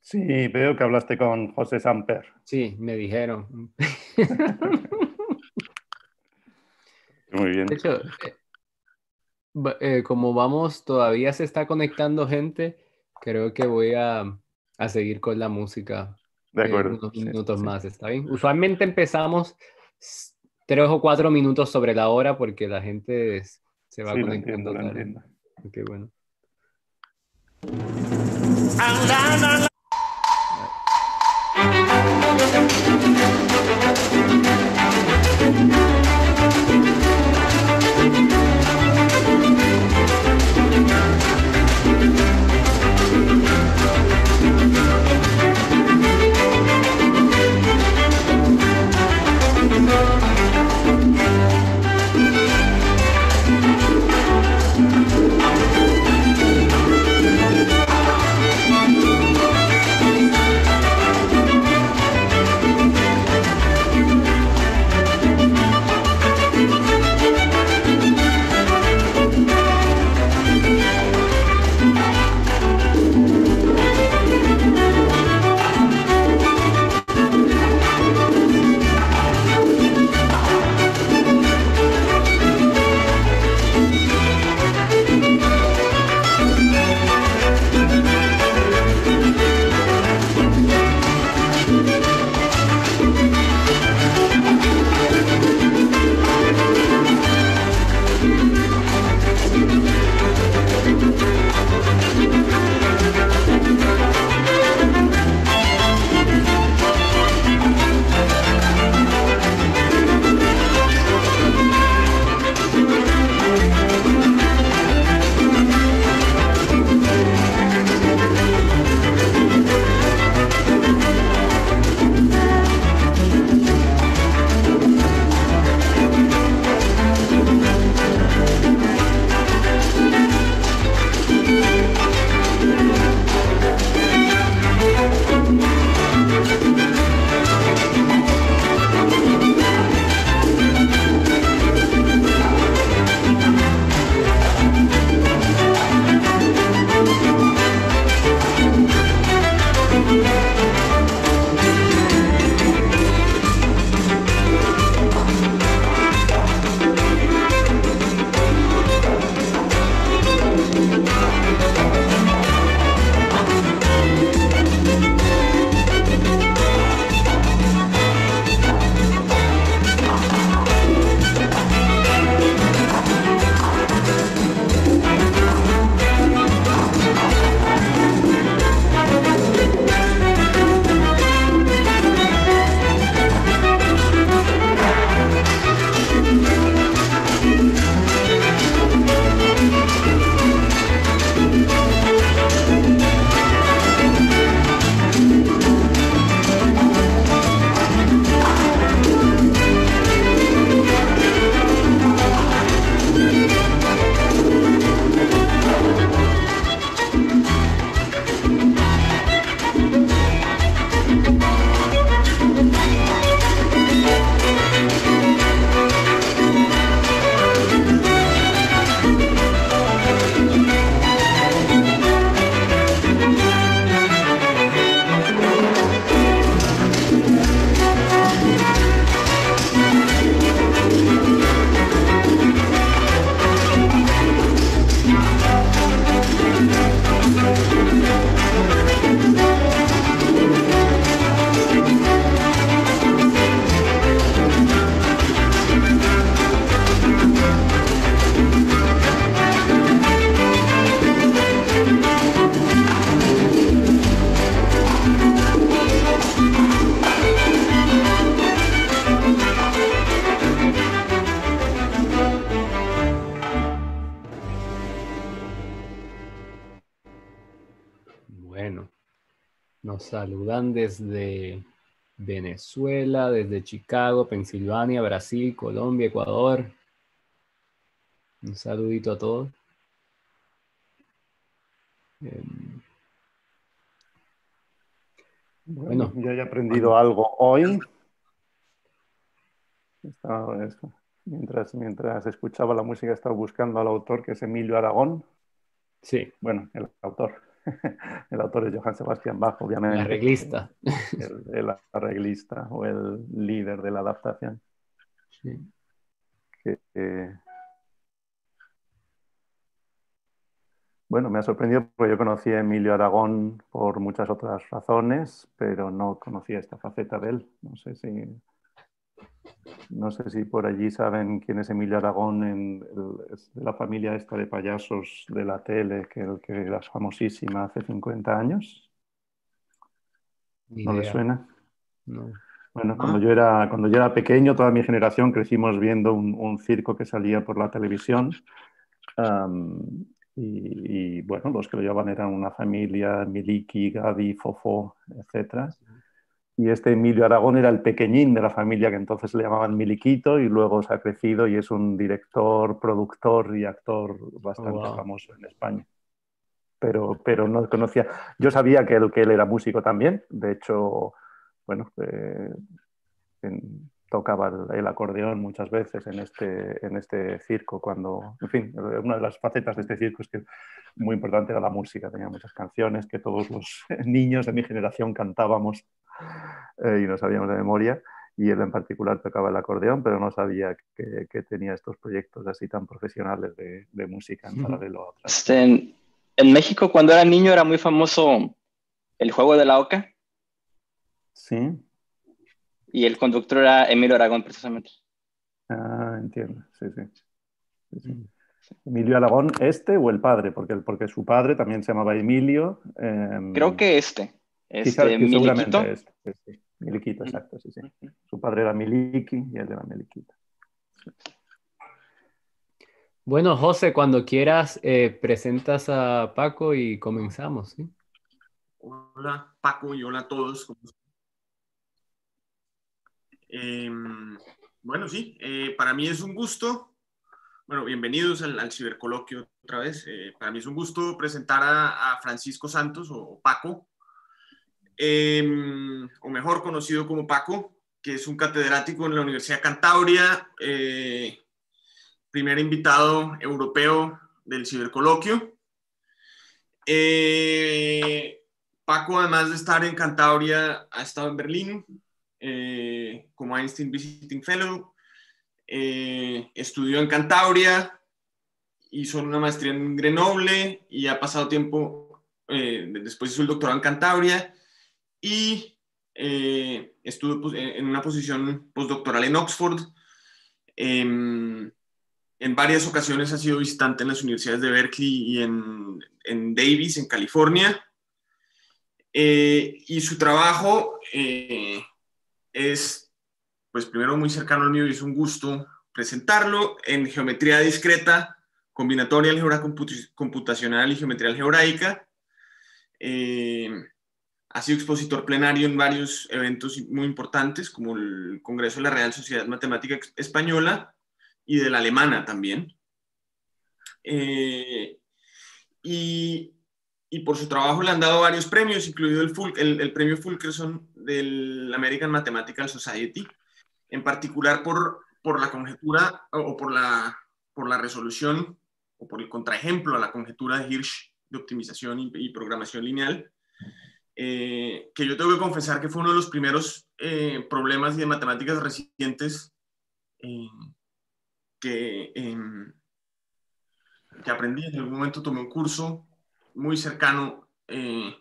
Sí, veo que hablaste con José Samper. Sí, me dijeron. Muy bien. De hecho, eh, eh, como vamos, todavía se está conectando gente, creo que voy a, seguir con la música. De eh, acuerdo. unos minutos más, ¿está bien? Usualmente empezamos tres o cuatro minutos sobre la hora porque la gente se va conectando. Lo bueno. Right. de Chicago, Pensilvania, Brasil, Colombia, Ecuador. Un saludito a todos. Em, bueno, yo he aprendido algo hoy. mientras, mientras escuchaba la música, estaba buscando al autor que es Emilio Aragón. Sí. Bueno, el autor. el autor es Johann Sebastian Bach, obviamente. El arreglista. El, arreglista o el líder de la adaptación. Eh, bueno, me ha sorprendido porque yo conocí a Emilio Aragón por muchas otras razones, pero no conocía esta faceta de él. No sé si no sé si por allí saben quién es Emilio Aragón, en la familia esta de payasos de la tele, que, el, que era famosísima hace 50 años. ¿No le suena? Bueno, cuando, yo era, pequeño, toda mi generación crecimos viendo un, circo que salía por la televisión. y, bueno, los que lo llevaban eran una familia, Miliki, Gaby, Fofo, etcétera y este Emilio Aragón era el pequeñín de la familia que entonces le llamaban Miliquito y luego se ha crecido y es un director, productor y actor bastante famoso en España. Pero, pero no conocía. Yo sabía que él, que él era músico también. De hecho, bueno, eh, en, tocaba el, acordeón muchas veces en este, en este circo, cuando, en fin, una de las facetas de este circo es que muy importante era la música, tenía muchas canciones que todos los niños de mi generación cantábamos eh, y no sabíamos de memoria, y él en particular tocaba el acordeón, pero no sabía que, tenía estos proyectos así tan profesionales de, música paralelo a este, en México, cuando era niño, era muy famoso el juego de la oca. Sí. Y el conductor era Emilio Aragón, precisamente. Ah, entiendo, sí, sí. Mm. Emilio Aragón, este o el padre, porque, porque su padre también se llamaba Emilio. Em, Creo que este. este quizá, Miliquito. Miliquito, mm. exacto, sí, sí. Mm, su padre era Miliqui y él era Miliquito. Bueno, José, cuando quieras, eh, presentas a Paco y comenzamos. Hola, Paco y hola a todos. Eh, bueno, sí, eh, para mí es un gusto. Bueno, bienvenidos al, cibercoloquio otra vez. Eh, para mí es un gusto presentar a, Francisco Santos o, Paco, em, o mejor conocido como Paco, que es un catedrático en la Universidad Cantabria, primer invitado europeo del cibercoloquio. Paco, además de estar en Cantabria, ha estado en Berlín, eh, como Einstein Visiting Fellow. Eh, estudió en Cantabria, hizo una maestría en Grenoble y ha pasado tiempo, eh, después hizo el doctorado en Cantabria y estuvo pues, en una posición postdoctoral en Oxford. Em, en varias ocasiones ha sido visitante en las universidades de Berkeley y en, en Davis, en California. y su trabajo es, pues primero muy cercano al mío y es un gusto presentarlo en geometría discreta, combinatoria, Algebra computacional y geometría algebraica. Eh, ha sido expositor plenario en varios eventos muy importantes, como el Congreso de la Real Sociedad Matemática Española y de la Alemana también. Eh, y y por su trabajo le han dado varios premios, incluido el, el, premio Fulkerson del American Mathematical Society, en particular por, por la conjetura o por la, por la resolución o por el contraejemplo a la conjetura de Hirsch de optimización y, programación lineal, eh, que yo tengo que confesar que fue uno de los primeros eh, problemas de matemáticas recientes eh, que, em, que aprendí. En algún momento tomé un curso muy cercano eh,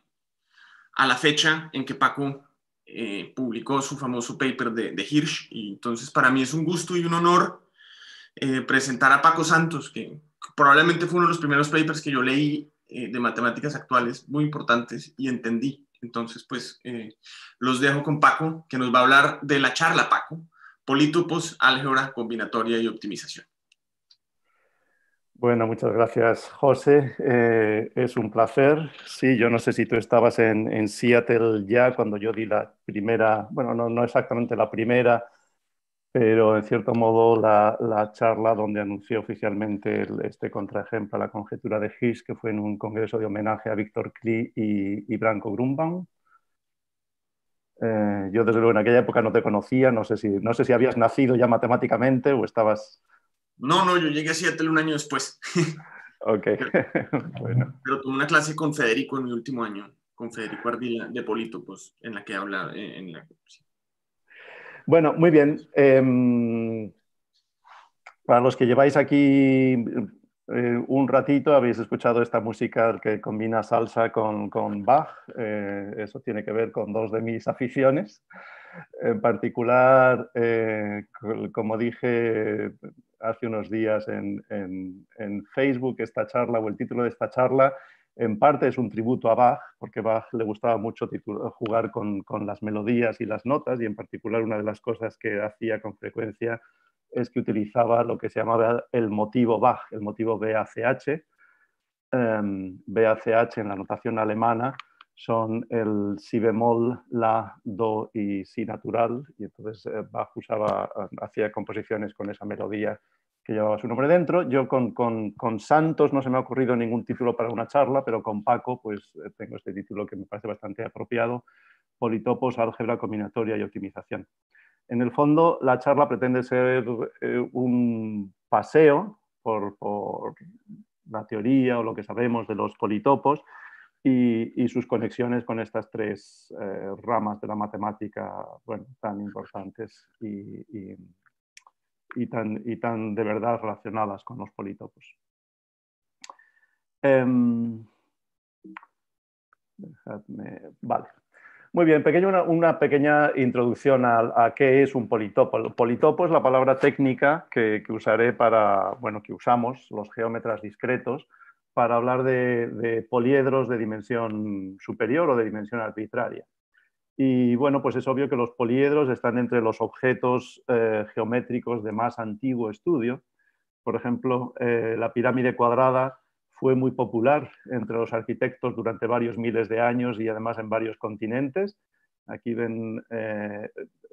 a la fecha en que Paco eh, publicó su famoso paper de, Hirsch. Y entonces para mí es un gusto y un honor eh, presentar a Paco Santos, que probablemente fue uno de los primeros papers que yo leí de matemáticas actuales, muy importantes, y entendí. Entonces, pues los dejo con Paco, que nos va a hablar de la charla Paco, polítopos, álgebra, combinatoria y optimización. Bueno, muchas gracias, José. Eh, es un placer. Sí, yo no sé si tú estabas en, Seattle ya cuando yo di la primera, bueno, no, exactamente la primera, pero en cierto modo la, charla donde anuncié oficialmente este contraejemplo a la conjetura de Higgs, que fue en un congreso de homenaje a Víctor Klee y, y Branko Grumbaum. Eh, yo desde luego en aquella época no te conocía, no sé, si, no sé si habías nacido ya matemáticamente o estabas no, no, yo llegué a Seattle un año después. Ok. bueno. pero tuve una clase con Federico en mi último año, con Federico Ardila de Polito, pues, en la que habla. Eh, en la... Bueno, muy bien. Em, para los que lleváis aquí eh, un ratito, habéis escuchado esta música que combina salsa con, con Bach. Eh, eso tiene que ver con dos de mis aficiones. En particular, como dije, hace unos días en, Facebook esta charla o el título de esta charla en parte es un tributo a Bach, porque Bach le gustaba mucho jugar con, las melodías y las notas y en particular una de las cosas que hacía con frecuencia es que utilizaba lo que se llamaba el motivo Bach, el motivo BACH, c BACH em, en la notación alemana, son el si bemol, la, do y si natural. Y entonces eh, Bach usaba, eh, hacía composiciones con esa melodía que llevaba su nombre dentro. Yo con, Santos no se me ha ocurrido ningún título para una charla, pero con Paco pues eh, tengo este título que me parece bastante apropiado, Politopos, álgebra combinatoria y optimización. En el fondo, la charla pretende ser un paseo por la teoría o lo que sabemos de los politopos, y, sus conexiones con estas tres eh, ramas de la matemática tan importantes y, tan, de verdad relacionadas con los politopos. Em, Muy bien, una, pequeña introducción a, qué es un politopo. El politopo es la palabra técnica que, usaré para, bueno, que usamos los geómetras discretos para hablar de, poliedros de dimensión superior o de dimensión arbitraria. Y bueno, pues es obvio que los poliedros están entre los objetos eh, geométricos de más antiguo estudio. Por ejemplo, eh, la pirámide cuadrada fue muy popular entre los arquitectos durante varios miles de años y además en varios continentes. Aquí ven eh,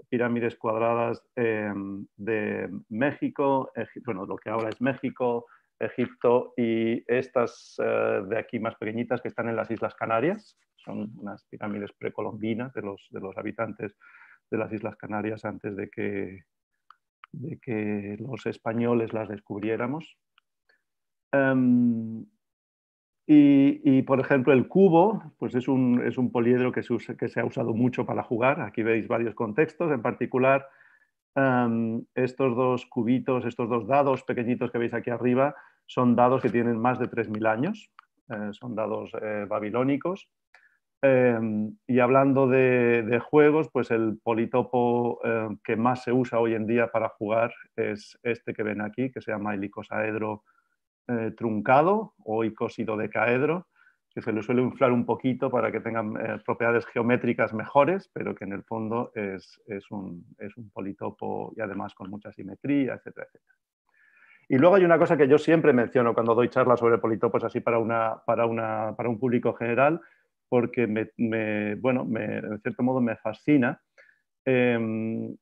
pirámides cuadradas de México, bueno, lo que ahora es México, Egipto y estas eh, de aquí más pequeñitas que están en las Islas Canarias. Son unas pirámides precolombinas de los, habitantes de las Islas Canarias antes de que, los españoles las descubriéramos. Em, y, por ejemplo, el cubo pues es, un, poliedro que se, ha usado mucho para jugar. Aquí veis varios contextos, en particular em, estos dos cubitos, estos dos dados pequeñitos que veis aquí arriba, son dados que tienen más de 3.000 años, eh, son dados eh, babilónicos. Em, y hablando de, juegos, pues el politopo em, que más se usa hoy en día para jugar es este que ven aquí, que se llama el icosaedro eh, truncado o icosido decaedro, que se le suele inflar un poquito para que tengan propiedades geométricas mejores, pero que en el fondo es, un, es, un, politopo y además con mucha simetría, etcétera, etcétera. Y luego hay una cosa que yo siempre menciono cuando doy charlas sobre politopos pues así para, un público general, porque me, bueno, cierto modo me fascina. Em,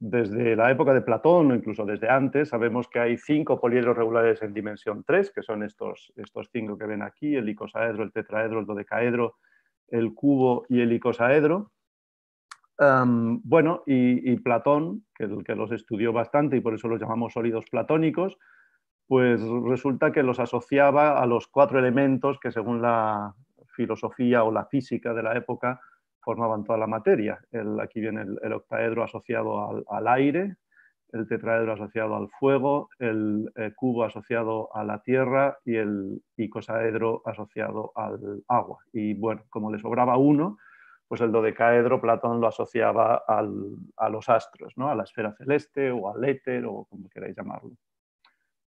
desde la época de Platón o incluso desde antes, sabemos que hay cinco poliedros regulares en dimensión 3, que son estos, estos cinco que ven aquí, el icosaedro, el tetraedro, el dodecaedro, el cubo y el icosaedro bueno, y, Platón, que, los estudió bastante y por eso los llamamos sólidos platónicos, pues resulta que los asociaba a los cuatro elementos que según la filosofía o la física de la época formaban toda la materia. aquí viene el, octaedro asociado al, aire, el tetraedro asociado al fuego, el, el eh, cubo asociado a la tierra y el icosaedro asociado al agua. Y bueno, como le sobraba uno, pues el dodecaedro Platón lo asociaba a los astros, ¿no? a la esfera celeste o al éter o como queráis llamarlo.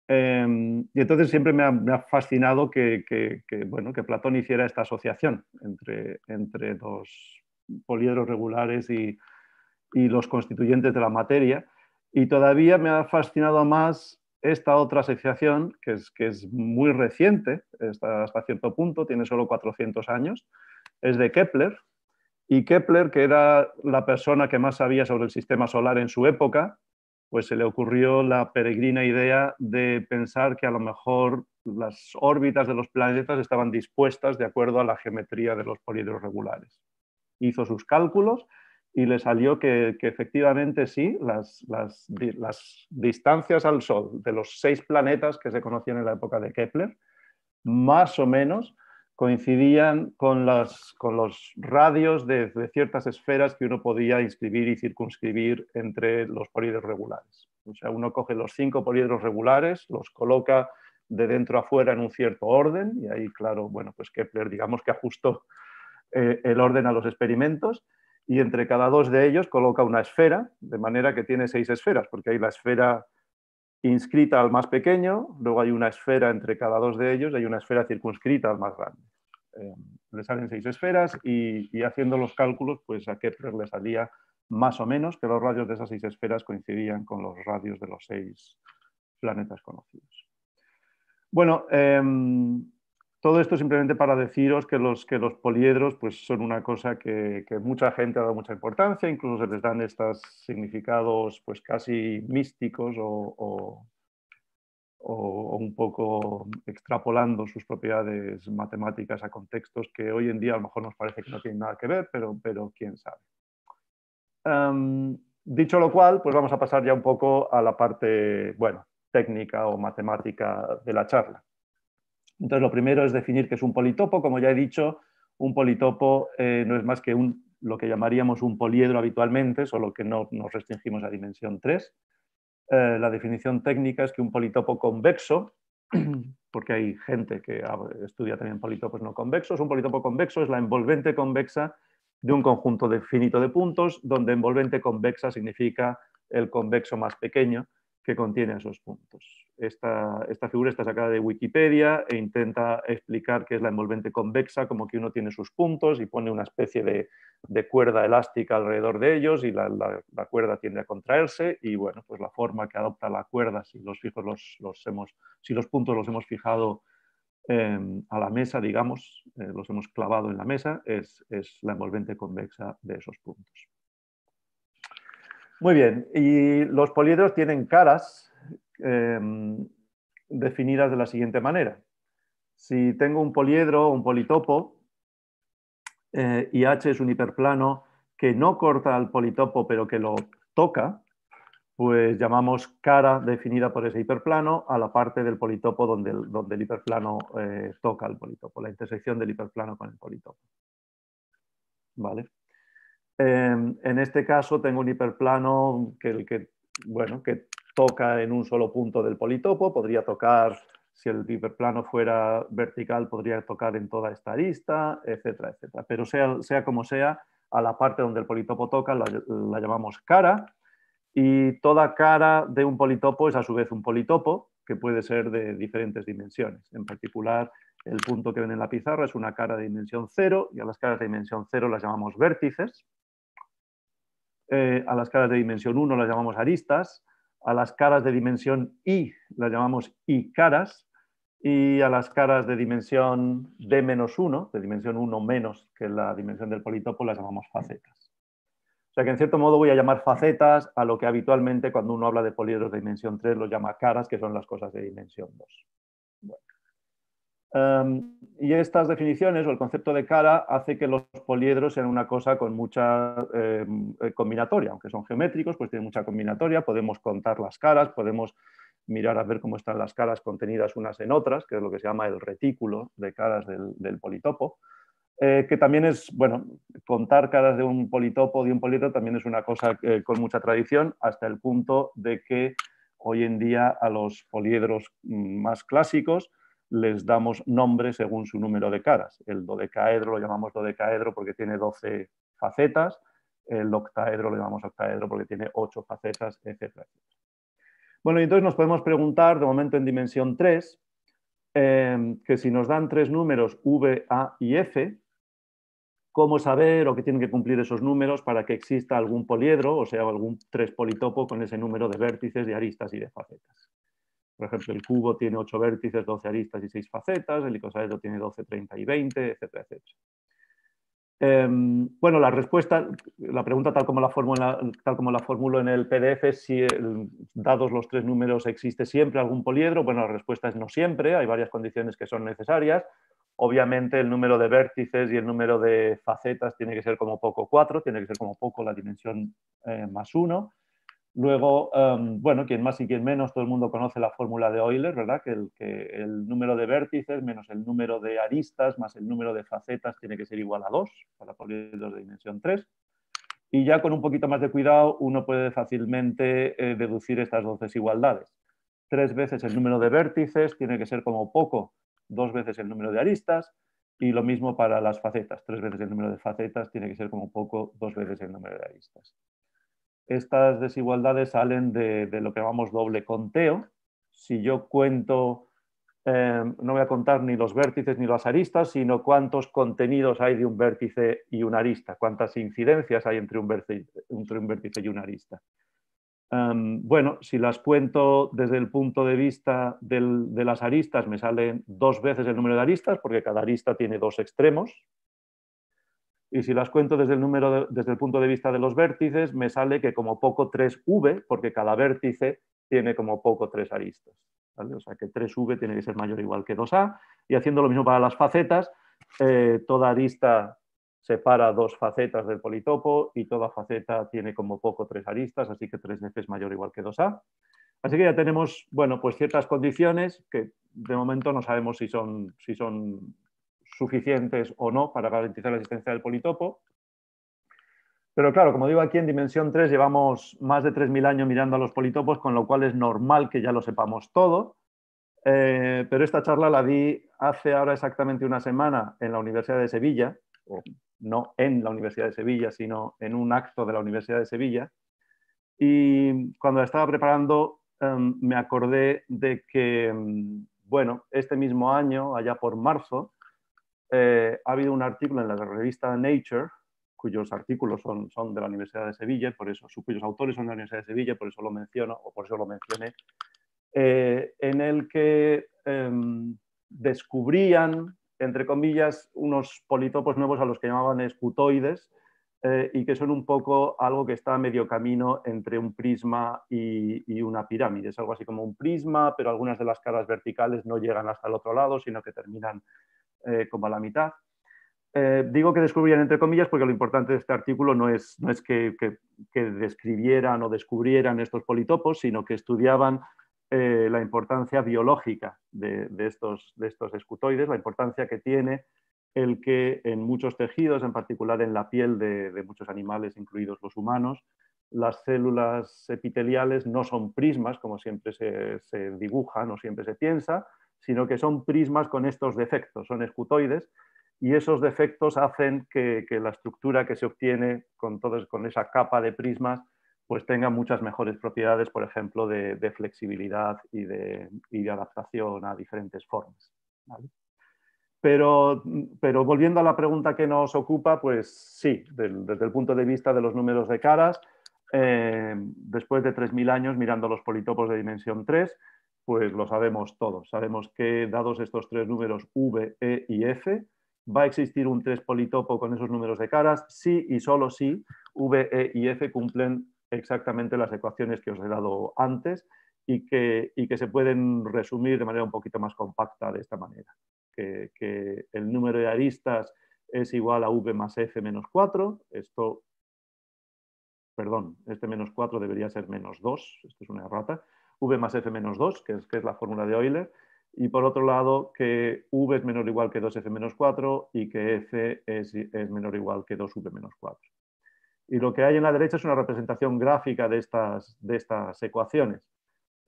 Em, y entonces siempre me ha, fascinado que, Platón hiciera esta asociación entre, entre los poliedros regulares y, los constituyentes de la materia. Y todavía me ha fascinado más esta otra asociación, que es, que es muy reciente, hasta cierto punto, tiene solo 400 años, es de Kepler, y Kepler, que era la persona que más sabía sobre el sistema solar en su época, pues se le ocurrió la peregrina idea de pensar que a lo mejor las órbitas de los planetas estaban dispuestas de acuerdo a la geometría de los poliedros regulares. Hizo sus cálculos y le salió que, efectivamente sí, las distancias al Sol de los seis planetas que se conocían en la época de Kepler, más o menos, coincidían con, las, con los radios de, ciertas esferas que uno podía inscribir y circunscribir entre los poliedros regulares. O sea, uno coge los cinco poliedros regulares, los coloca de dentro a fuera en un cierto orden, y ahí, claro, bueno, pues Kepler, digamos que ajustó eh, el orden a los experimentos, y entre cada dos de ellos coloca una esfera, de manera que tiene seis esferas, porque hay la esfera inscrita al más pequeño, luego hay una esfera entre cada dos de ellos hay una esfera circunscrita al más grande. Em, le salen seis esferas y, haciendo los cálculos, pues a Kepler le salía más o menos que los radios de esas seis esferas coincidían con los radios de los seis planetas conocidos. Bueno, em, todo esto simplemente para deciros que los, que los poliedros pues, son una cosa que, mucha gente ha dado mucha importancia, incluso se les dan estos significados pues, casi místicos o o, un poco extrapolando sus propiedades matemáticas a contextos que hoy en día a lo mejor nos parece que no tienen nada que ver, pero, quién sabe. Em, dicho lo cual, pues vamos a pasar ya un poco a la parte, técnica o matemática de la charla. Entonces, lo primero es definir qué es un politopo. Como ya he dicho, un politopo eh, no es más que lo que llamaríamos un poliedro habitualmente, solo que no nos restringimos a dimensión 3. Eh, la definición técnica es que un politopo convexo, porque hay gente que estudia también politopos no convexos, un politopo convexo es la envolvente convexa de un conjunto definito finito de puntos, donde envolvente convexa significa el convexo más pequeño, que contiene esos puntos. Esta, figura está sacada de Wikipedia e intenta explicar qué es la envolvente convexa, como que uno tiene sus puntos y pone una especie de, cuerda elástica alrededor de ellos y la, cuerda tiende a contraerse y bueno, pues la forma que adopta la cuerda, si los, los, si los puntos los hemos fijado em, a la mesa, digamos, eh, los hemos clavado en la mesa, es la envolvente convexa de esos puntos. Muy bien, y los poliedros tienen caras em, definidas de la siguiente manera. Si tengo un poliedro o un politopo eh, y H es un hiperplano que no corta al politopo pero que lo toca, pues llamamos cara definida por ese hiperplano a la parte del politopo donde el, hiperplano eh, toca al politopo, la intersección del hiperplano con el politopo. ¿Vale? Em, en este caso tengo un hiperplano que, bueno, que toca en un solo punto del politopo, podría tocar, si el hiperplano fuera vertical, podría tocar en toda esta arista, etcétera, etcétera. Pero sea, sea como sea, a la parte donde el politopo toca la, llamamos cara y toda cara de un politopo es a su vez un politopo que puede ser de diferentes dimensiones. En particular, el punto que ven en la pizarra es una cara de dimensión cero y a las caras de dimensión cero las llamamos vértices eh, a las caras de dimensión 1 las llamamos aristas, a las caras de dimensión i las llamamos i caras y a las caras de dimensión d menos 1, de dimensión 1 menos que la dimensión del politopo, las llamamos facetas. O sea que en cierto modo voy a llamar facetas a lo que habitualmente cuando uno habla de poliedros de dimensión 3 los llama caras, que son las cosas de dimensión 2. Bueno. Em, y estas definiciones o el concepto de cara hace que los poliedros sean una cosa con mucha em, eh, combinatoria, aunque son geométricos, pues tienen mucha combinatoria, podemos contar las caras, podemos mirar a ver cómo están las caras contenidas unas en otras, que es lo que se llama el retículo de caras del, politopo, eh, que también es, bueno, contar caras de un politopo, de un poliedro, también es una cosa eh, con mucha tradición, hasta el punto de que hoy en día a los poliedros mm, más clásicos, les damos nombre según su número de caras. El dodecaedro lo llamamos dodecaedro porque tiene 12 facetas, el octaedro lo llamamos octaedro porque tiene 8 facetas, etc. Bueno, y entonces nos podemos preguntar, de momento en dimensión 3, em, que si nos dan tres números V, A y F, cómo saber o qué tienen que cumplir esos números para que exista algún poliedro, o sea, algún tres politopo con ese número de vértices, de aristas y de facetas. Por ejemplo, el cubo tiene 8 vértices, 12 aristas y 6 facetas, el icosaedro tiene 12, 30 y 20, etcétera, etcétera. Em, bueno, la respuesta, la pregunta tal como la, formulo en el PDF es si dados los tres números existe siempre algún poliedro. Bueno, la respuesta es no siempre, hay varias condiciones que son necesarias. Obviamente el número de vértices y el número de facetas tiene que ser como poco 4, tiene que ser como poco la dimensión eh, más 1. Luego, em, bueno, quien más y quien menos, todo el mundo conoce la fórmula de Euler, ¿verdad? Que el, número de vértices menos el número de aristas más el número de facetas tiene que ser igual a 2 para poliedros de dimensión 3. Y ya con un poquito más de cuidado uno puede fácilmente eh, deducir estas dos desigualdades. Tres veces el número de vértices tiene que ser como poco dos veces el número de aristas y lo mismo para las facetas. Tres veces el número de facetas tiene que ser como poco dos veces el número de aristas estas desigualdades salen de, lo que llamamos doble conteo. Si yo cuento, eh, no voy a contar ni los vértices ni las aristas, sino cuántos contenidos hay de un vértice y una arista, cuántas incidencias hay entre un vértice, un y una arista. Em, bueno, si las cuento desde el punto de vista de las aristas, me salen dos veces el número de aristas, porque cada arista tiene dos extremos, y si las cuento desde el, número desde el punto de vista de los vértices, me sale que como poco 3v, porque cada vértice tiene como poco tres aristas. O sea que 3v tiene que ser mayor o igual que 2a. Y haciendo lo mismo para las facetas, eh, toda arista separa dos facetas del politopo y toda faceta tiene como poco tres aristas, así que 3f es mayor o igual que 2a. Así que ya tenemos bueno, pues ciertas condiciones que de momento no sabemos si son, si son suficientes o no para garantizar la existencia del politopo. Pero claro, como digo aquí en dimensión 3 llevamos más de 3.000 años mirando a los politopos, con lo cual es normal que ya lo sepamos todo. Eh, pero esta charla la di hace ahora exactamente una semana en la Universidad de Sevilla, no en la Universidad de Sevilla, sino en un acto de la Universidad de Sevilla. Y cuando estaba preparando em, me acordé de que, em, bueno, este mismo año, allá por marzo, eh, ha habido un artículo en la revista Nature, cuyos artículos son, son de la Universidad de Sevilla, por eso, cuyos autores son de la Universidad de Sevilla, por eso lo menciono, o por eso lo mencioné, eh, en el que em, descubrían, entre comillas, unos politopos nuevos a los que llamaban escutoides, eh, y que son un poco algo que está a medio camino entre un prisma y, y, una pirámide. Es algo así como un prisma, pero algunas de las caras verticales no llegan hasta el otro lado, sino que terminan eh, como a la mitad. Eh, digo que descubrían entre comillas porque lo importante de este artículo no es, que, describieran o descubrieran estos politopos, sino que estudiaban eh, la importancia biológica de, estos, escutoides, la importancia que tiene el que en muchos tejidos, en particular en la piel de, muchos animales, incluidos los humanos, las células epiteliales no son prismas, como siempre se, se dibujan o siempre se piensa, sino que son prismas con estos defectos, son escutoides, y esos defectos hacen que, la estructura que se obtiene con, con esa capa de prismas pues tenga muchas mejores propiedades, por ejemplo, de, flexibilidad y de, adaptación a diferentes formas. Pero, pero, volviendo a la pregunta que nos ocupa, pues sí, desde el punto de vista de los números de caras, eh, después de 3.000 años mirando los politopos de dimensión 3, pues lo sabemos todos. Sabemos que dados estos tres números V, E y F, va a existir un tres politopo con esos números de caras si y solo si V, E y F cumplen exactamente las ecuaciones que os he dado antes y que, se pueden resumir de manera un poquito más compacta de esta manera. Que, que el número de aristas es igual a V más F menos 4. Esto, perdón, este menos 4 debería ser menos 2. Esto es una errata V más F menos 2, que es, que es la fórmula de Euler, y por otro lado que V es menor o igual que 2F menos 4 y que F es, menor o igual que 2V menos 4. Y lo que hay en la derecha es una representación gráfica de estas, ecuaciones.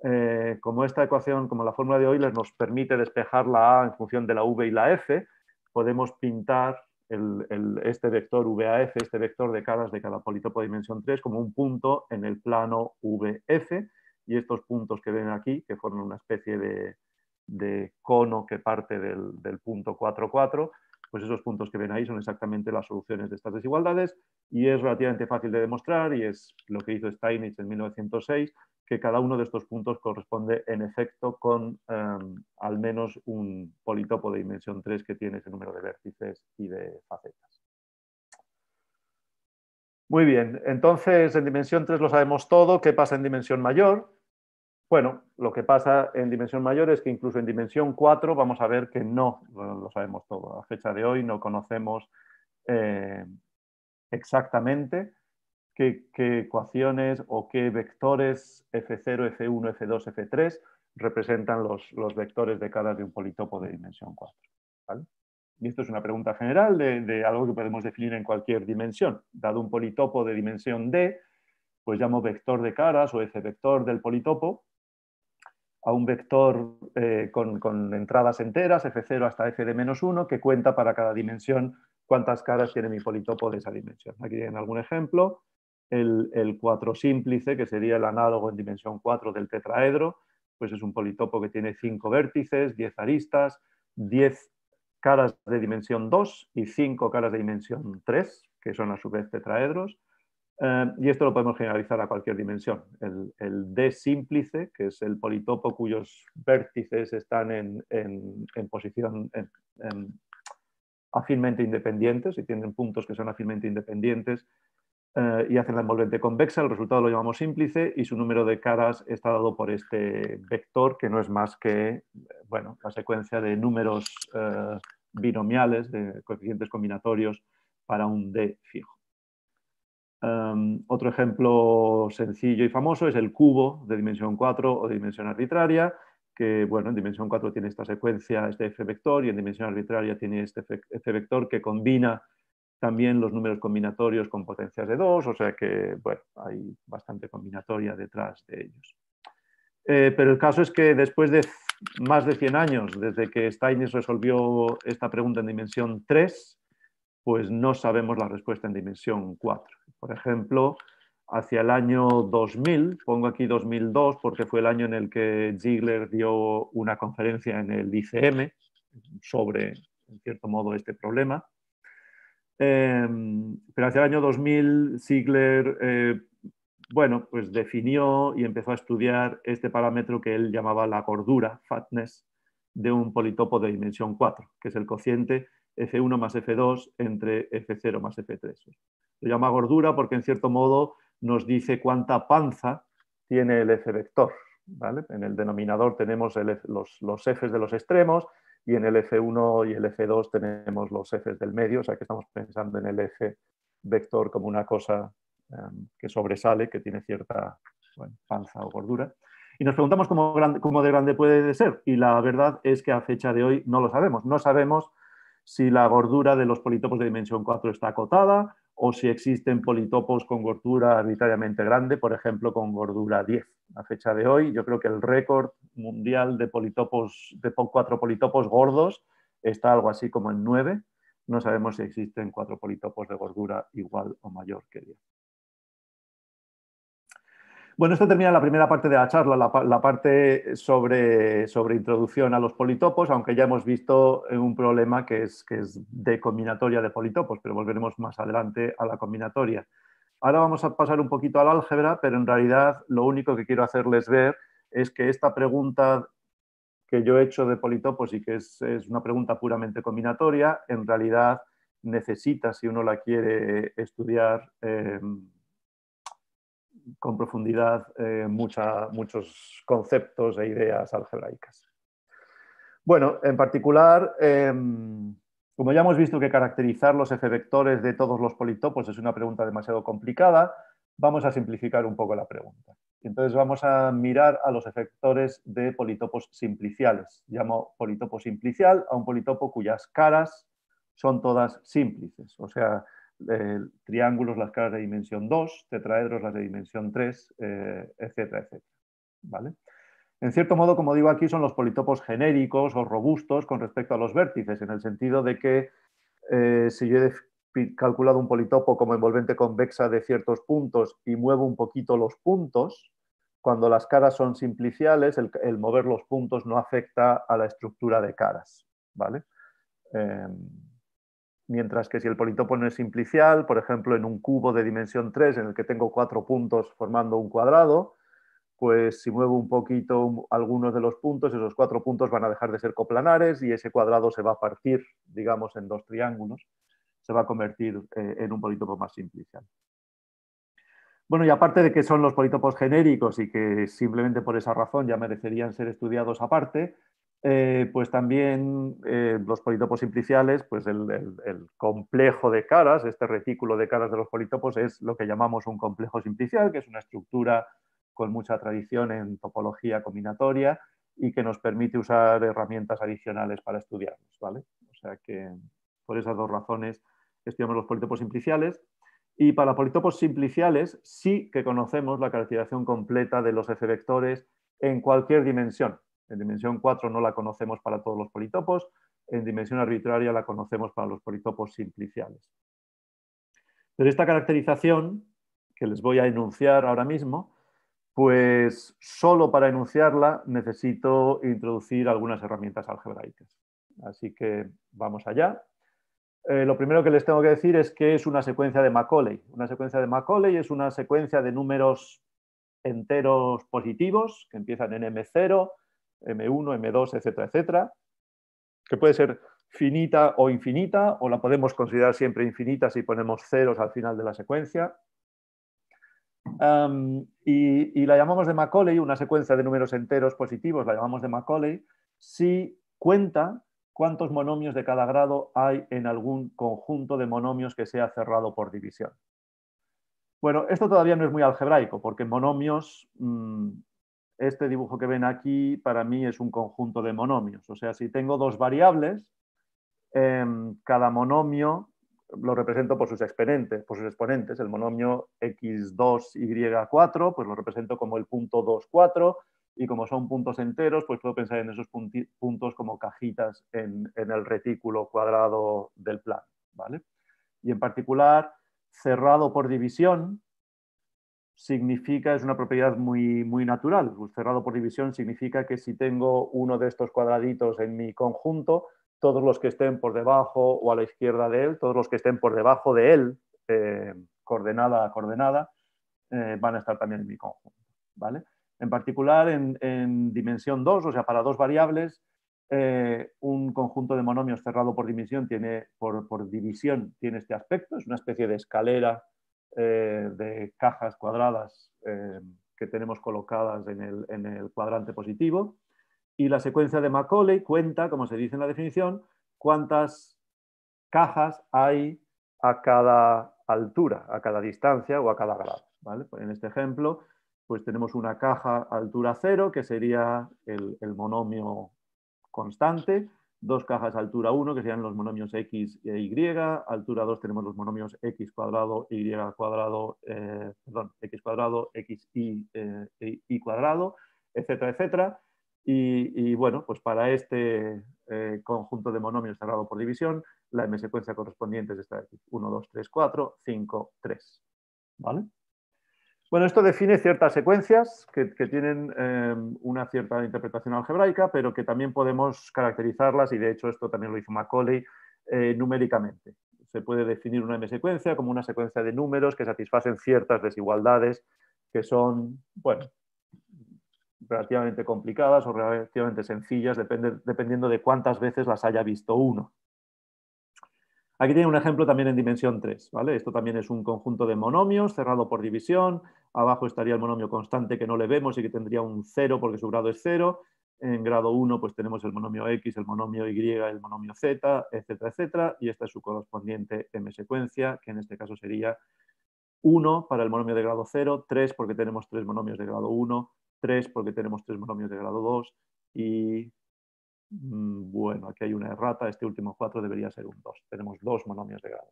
Eh, como esta ecuación, como la fórmula de Euler nos permite despejar la A en función de la V y la F, podemos pintar el, el, este vector f, este vector de caras de cada politopo de dimensión 3, como un punto en el plano VF y estos puntos que ven aquí, que forman una especie de, cono que parte del, punto 4,4, pues esos puntos que ven ahí son exactamente las soluciones de estas desigualdades y es relativamente fácil de demostrar y es lo que hizo Steinitz en 1906, que cada uno de estos puntos corresponde en efecto con em, al menos un politopo de dimensión 3 que tiene ese número de vértices y de facetas. Muy bien, entonces en dimensión 3 lo sabemos todo. ¿Qué pasa en dimensión mayor? Bueno, lo que pasa en dimensión mayor es que incluso en dimensión 4 vamos a ver que no lo sabemos todo. A fecha de hoy no conocemos eh, exactamente qué, ecuaciones o qué vectores F0, F1, F2, F3 representan los, vectores de cada de un politopo de dimensión 4. ¿vale? y esto es una pregunta general de, algo que podemos definir en cualquier dimensión. Dado un politopo de dimensión D, pues llamo vector de caras o f vector del politopo a un vector eh, con, entradas enteras, f0 hasta f de menos 1, que cuenta para cada dimensión cuántas caras tiene mi politopo de esa dimensión. Aquí en algún ejemplo. El, el 4 símplice, que sería el análogo en dimensión 4 del tetraedro, pues es un politopo que tiene 5 vértices, 10 aristas, 10 caras de dimensión 2 y 5 caras de dimensión 3, que son a su vez tetraedros. Eh, y esto lo podemos generalizar a cualquier dimensión. El, D símplice, que es el politopo cuyos vértices están en, posición en, independientes y tienen puntos que son afilmente independientes, eh, y hacen la envolvente convexa, el resultado lo llamamos símplice y su número de caras está dado por este vector que no es más que bueno, la secuencia de números eh, binomiales, de coeficientes combinatorios para un D fijo. Em, otro ejemplo sencillo y famoso es el cubo de dimensión 4 o de dimensión arbitraria, que bueno, en dimensión 4 tiene esta secuencia, este F vector, y en dimensión arbitraria tiene este F vector que combina también los números combinatorios con potencias de 2, o sea que bueno, hay bastante combinatoria detrás de ellos. Eh, pero el caso es que después de más de 100 años, desde que Steinitz resolvió esta pregunta en dimensión 3, pues no sabemos la respuesta en dimensión 4. Por ejemplo, hacia el año 2000, pongo aquí 2002 porque fue el año en el que Ziegler dio una conferencia en el ICM sobre, en cierto modo, este problema, Em, pero hacia el año 2000, Ziegler eh, bueno, pues definió y empezó a estudiar este parámetro que él llamaba la gordura, fatness, de un politopo de dimensión 4, que es el cociente F1 más F2 entre F0 más F3. Lo llama gordura porque en cierto modo nos dice cuánta panza tiene el F vector. En el denominador tenemos los, los de los extremos, y en el F 1 y el F 2 tenemos los ejes del medio, o sea que estamos pensando en el eje vector como una cosa em, que sobresale, que tiene cierta panza o gordura. Y nos preguntamos cómo, de grande puede ser. Y la verdad es que a fecha de hoy no lo sabemos. No sabemos si la gordura de los politopos de dimensión 4 está acotada o si existen politopos con gordura arbitrariamente grande, por ejemplo, con gordura 10 a fecha de hoy. Yo creo que el récord mundial de politopos, de cuatro politopos gordos, está algo así como en nueve. No sabemos si existen cuatro politopos de gordura igual o mayor que diez. Bueno, esto termina la primera parte de la charla, la, parte sobre, introducción a los politopos, aunque ya hemos visto un problema que es, que es de combinatoria de politopos, pero volveremos más adelante a la combinatoria. Ahora vamos a pasar un poquito al álgebra, pero en realidad lo único que quiero hacerles ver es que esta pregunta que yo he hecho de politopos y que es, una pregunta puramente combinatoria, en realidad necesita, si uno la quiere estudiar em, con profundidad, eh, muchos conceptos e ideas algebraicas. Bueno, en particular, em, como ya hemos visto que caracterizar los F-vectores de todos los politopos es una pregunta demasiado complicada, vamos a simplificar un poco la pregunta. Entonces vamos a mirar a los efectores de politopos simpliciales. Llamo politopo simplicial a un politopo cuyas caras son todas simples, o sea, triángulos las caras de dimensión 2, tetraedros las de dimensión 3, eh, etcétera, etcétera. ¿Vale? En cierto modo, como digo aquí, son los politopos genéricos o robustos con respecto a los vértices, en el sentido de que eh, si yo he calculado un politopo como envolvente convexa de ciertos puntos y muevo un poquito los puntos, cuando las caras son simpliciales, el, mover los puntos no afecta a la estructura de caras. ¿vale? Em, mientras que si el politopo no es simplicial, por ejemplo, en un cubo de dimensión 3 en el que tengo cuatro puntos formando un cuadrado, pues si muevo un poquito algunos de los puntos, esos cuatro puntos van a dejar de ser coplanares y ese cuadrado se va a partir, digamos, en dos triángulos, se va a convertir eh, en un polítopo más simplicial. Bueno, y aparte de que son los polítopos genéricos y que simplemente por esa razón ya merecerían ser estudiados aparte, eh, pues también eh, los polítopos simpliciales, pues el, complejo de caras, este retículo de caras de los polítopos es lo que llamamos un complejo simplicial, que es una estructura con mucha tradición en topología combinatoria y que nos permite usar herramientas adicionales para estudiarlos. ¿vale? O sea que por esas dos razones estudiamos los politopos simpliciales. Y para politopos simpliciales sí que conocemos la caracterización completa de los F-vectores en cualquier dimensión. En dimensión 4 no la conocemos para todos los politopos, en dimensión arbitraria la conocemos para los politopos simpliciales. Pero esta caracterización, que les voy a enunciar ahora mismo, pues solo para enunciarla necesito introducir algunas herramientas algebraicas. Así que vamos allá. Eh, lo primero que les tengo que decir es que es una secuencia de Macaulay. Una secuencia de Macaulay es una secuencia de números enteros positivos que empiezan en M0, M1, M2, etcétera, etcétera, que puede ser finita o infinita, o la podemos considerar siempre infinita si ponemos ceros al final de la secuencia y, la llamamos de Macaulay, una secuencia de números enteros positivos, la llamamos de Macaulay, si cuenta cuántos monomios de cada grado hay en algún conjunto de monomios que sea cerrado por división. Bueno, esto todavía no es muy algebraico, porque monomios, mm, este dibujo que ven aquí para mí es un conjunto de monomios. O sea, si tengo dos variables, em, cada monomio lo represento por sus exponentes, por sus exponentes. El monomio x2y4, pues lo represento como el punto 2, 4, y como son puntos enteros, pues puedo pensar en esos puntos como cajitas en, el retículo cuadrado del plan. ¿vale? Y en particular, cerrado por división significa, es una propiedad muy natural, cerrado por división significa que si tengo uno de estos cuadraditos en mi conjunto, todos los que estén por debajo o a la izquierda de él, todos los que estén por debajo de él, eh, coordenada a coordenada, eh, van a estar también en mi conjunto. ¿vale? En particular, en, dimensión 2, o sea, para dos variables, eh, un conjunto de monomios cerrado por división tiene, por, división tiene este aspecto, es una especie de escalera de cajas cuadradas que tenemos colocadas en el cuadrante positivo. Y la secuencia de Macaulay cuenta, como se dice en la definición, cuántas cajas hay a cada altura, a cada distancia o a cada grado. Pues en este ejemplo, pues tenemos una caja altura 0, que sería el, monomio constante, dos cajas altura 1, que serían los monomios x e y, altura 2 tenemos los monomios x cuadrado, y cuadrado, eh, perdón, x cuadrado, x y, eh, y cuadrado, etcétera, etcétera. Y, bueno, pues para este eh, conjunto de monomios cerrado por división, la m-secuencia correspondiente es esta de aquí, 1, 2, 3, 4, 5, 3. ¿Vale? Bueno, esto define ciertas secuencias que, tienen eh, una cierta interpretación algebraica, pero que también podemos caracterizarlas, y de hecho esto también lo hizo Macaulay, eh, numéricamente. Se puede definir una M-secuencia como una secuencia de números que satisfacen ciertas desigualdades que son, bueno, relativamente complicadas o relativamente sencillas, dependiendo de cuántas veces las haya visto uno. Aquí tiene un ejemplo también en dimensión 3. ¿vale? Esto también es un conjunto de monomios cerrado por división. Abajo estaría el monomio constante que no le vemos y que tendría un 0 porque su grado es 0. En grado 1 pues tenemos el monomio x, el monomio y, el monomio z, etcétera, etcétera. Y esta es su correspondiente m secuencia, que en este caso sería 1 para el monomio de grado 0, 3 porque tenemos tres monomios de grado 1, 3 porque tenemos 3 monomios de grado 2 y mm, bueno, aquí hay una errata, este último 4 debería ser un 2. Tenemos 2 monomios de grado.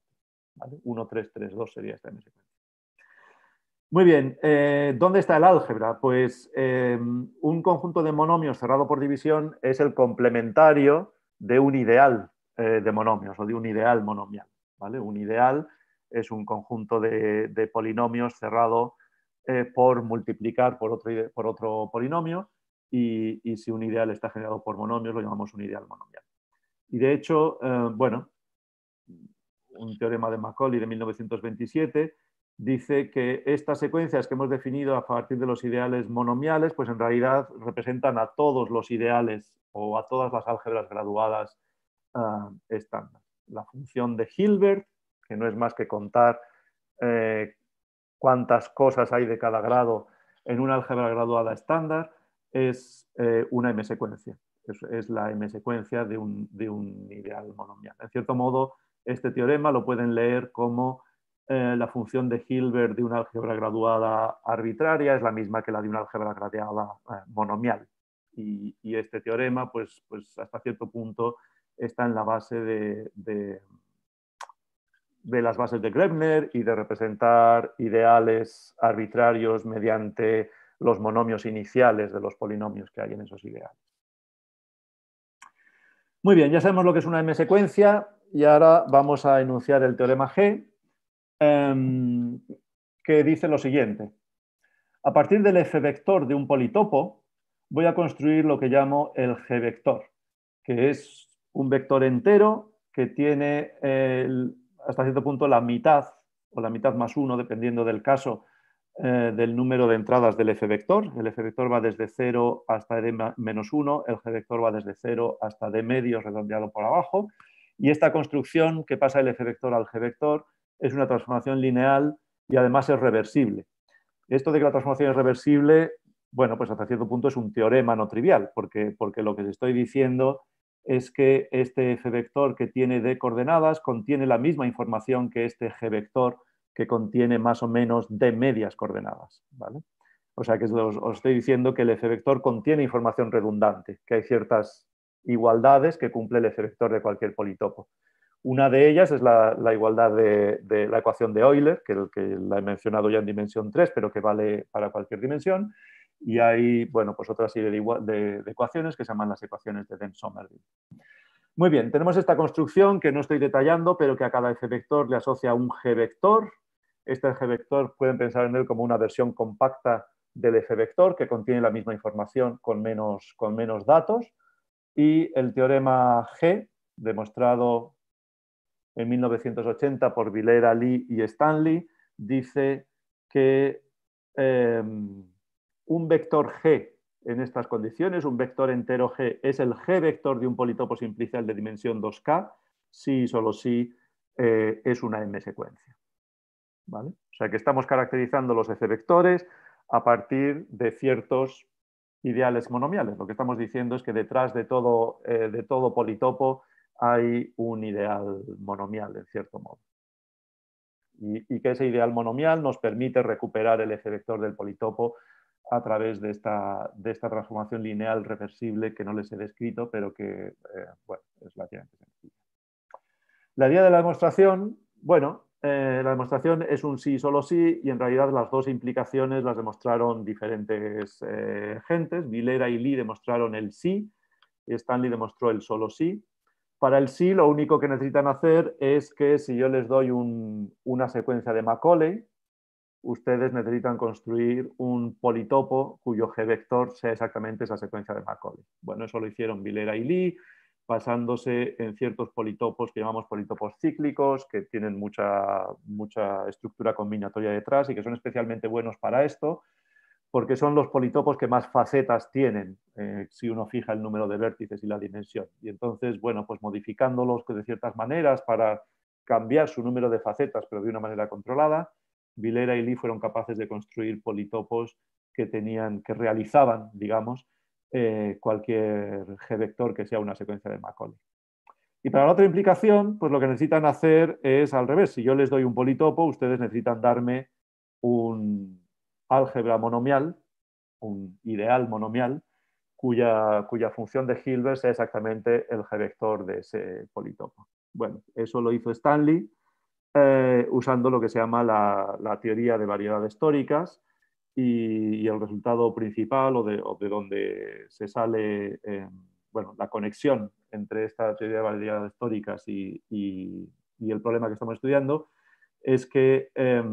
1, 3, 3, 2 sería esta M secuencia. Muy bien, eh, ¿dónde está el álgebra? Pues em, un conjunto de monomios cerrado por división es el complementario de un ideal eh, de monomios o de un ideal monomial. ¿vale? Un ideal es un conjunto de, de polinomios cerrado por multiplicar por otro, por otro polinomio y, si un ideal está generado por monomios lo llamamos un ideal monomial. Y de hecho, eh, bueno, un teorema de Macaulay de 1927 dice que estas secuencias que hemos definido a partir de los ideales monomiales, pues en realidad representan a todos los ideales o a todas las álgebras graduadas eh, estándar. La función de Hilbert, que no es más que contar eh, cuántas cosas hay de cada grado en una álgebra graduada estándar, es eh, una M-secuencia. Es, la M-secuencia de un, ideal monomial. En cierto modo, este teorema lo pueden leer como eh, la función de Hilbert de una álgebra graduada arbitraria es la misma que la de una álgebra graduada eh, monomial. Y, este teorema, pues, pues hasta cierto punto, está en la base de de las bases de Grebner y de representar ideales arbitrarios mediante los monomios iniciales de los polinomios que hay en esos ideales. Muy bien, ya sabemos lo que es una M-secuencia y ahora vamos a enunciar el teorema G, em, que dice lo siguiente. A partir del F-vector de un politopo, voy a construir lo que llamo el G-vector, que es un vector entero que tiene el hasta cierto punto la mitad o la mitad más uno, dependiendo del caso, eh, del número de entradas del F vector. El F vector va desde 0 hasta e D menos 1, el G vector va desde 0 hasta D medios redondeado por abajo. Y esta construcción que pasa el F vector al G vector es una transformación lineal y además es reversible. Esto de que la transformación es reversible, bueno, pues hasta cierto punto es un teorema no trivial, porque, porque lo que se estoy diciendo es que este f vector que tiene d coordenadas contiene la misma información que este g vector que contiene más o menos d medias coordenadas. ¿vale? O sea que os, estoy diciendo que el f vector contiene información redundante, que hay ciertas igualdades que cumple el f vector de cualquier politopo. Una de ellas es la, igualdad de, la ecuación de Euler, que, que la he mencionado ya en dimensión 3, pero que vale para cualquier dimensión. Y hay, bueno, pues otra serie de, ecuaciones que se llaman las ecuaciones de den somerville Muy bien, tenemos esta construcción que no estoy detallando, pero que a cada F vector le asocia un G vector. Este G vector pueden pensar en él como una versión compacta del F vector que contiene la misma información con menos, con menos datos. Y el teorema G, demostrado en 1980 por Vilera, Lee y Stanley, dice que eh, un vector G en estas condiciones, un vector entero G es el G vector de un politopo simplicial de dimensión 2K, si y solo si eh, es una M secuencia. ¿Vale? O sea que estamos caracterizando los F vectores a partir de ciertos ideales monomiales. Lo que estamos diciendo es que detrás de todo, eh, politopo hay un ideal monomial, en cierto modo. Y, y que ese ideal monomial nos permite recuperar el F vector del politopo a través de esta, transformación lineal reversible que no les he descrito, pero que eh, bueno, es la sencilla. La idea de la demostración, bueno, eh, la demostración es un sí solo sí y en realidad las dos implicaciones las demostraron diferentes eh, gentes. Vilera y Lee demostraron el sí, Stanley demostró el solo sí. Para el sí lo único que necesitan hacer es que si yo les doy una secuencia de Macaulay, ustedes necesitan construir un politopo cuyo g-vector sea exactamente esa secuencia de Macaulay. Bueno, eso lo hicieron Vilera y Lee, basándose en ciertos politopos que llamamos politopos cíclicos, que tienen mucha, mucha estructura combinatoria detrás y que son especialmente buenos para esto, porque son los politopos que más facetas tienen, eh, si uno fija el número de vértices y la dimensión. Y entonces, bueno, pues modificándolos de ciertas maneras para cambiar su número de facetas, pero de una manera controlada, Vilera y Lee fueron capaces de construir politopos que tenían, que realizaban, digamos, eh, cualquier G-vector que sea una secuencia de Macaulay. Y para la otra implicación, pues lo que necesitan hacer es al revés. Si yo les doy un politopo, ustedes necesitan darme un álgebra monomial, un ideal monomial, cuya, cuya función de Hilbert sea exactamente el G-vector de ese politopo. Bueno, eso lo hizo Stanley eh, usando lo que se llama la, teoría de variedades históricas y, el resultado principal o de, donde se sale eh, bueno, la conexión entre esta teoría de variedades históricas y, el problema que estamos estudiando es que eh,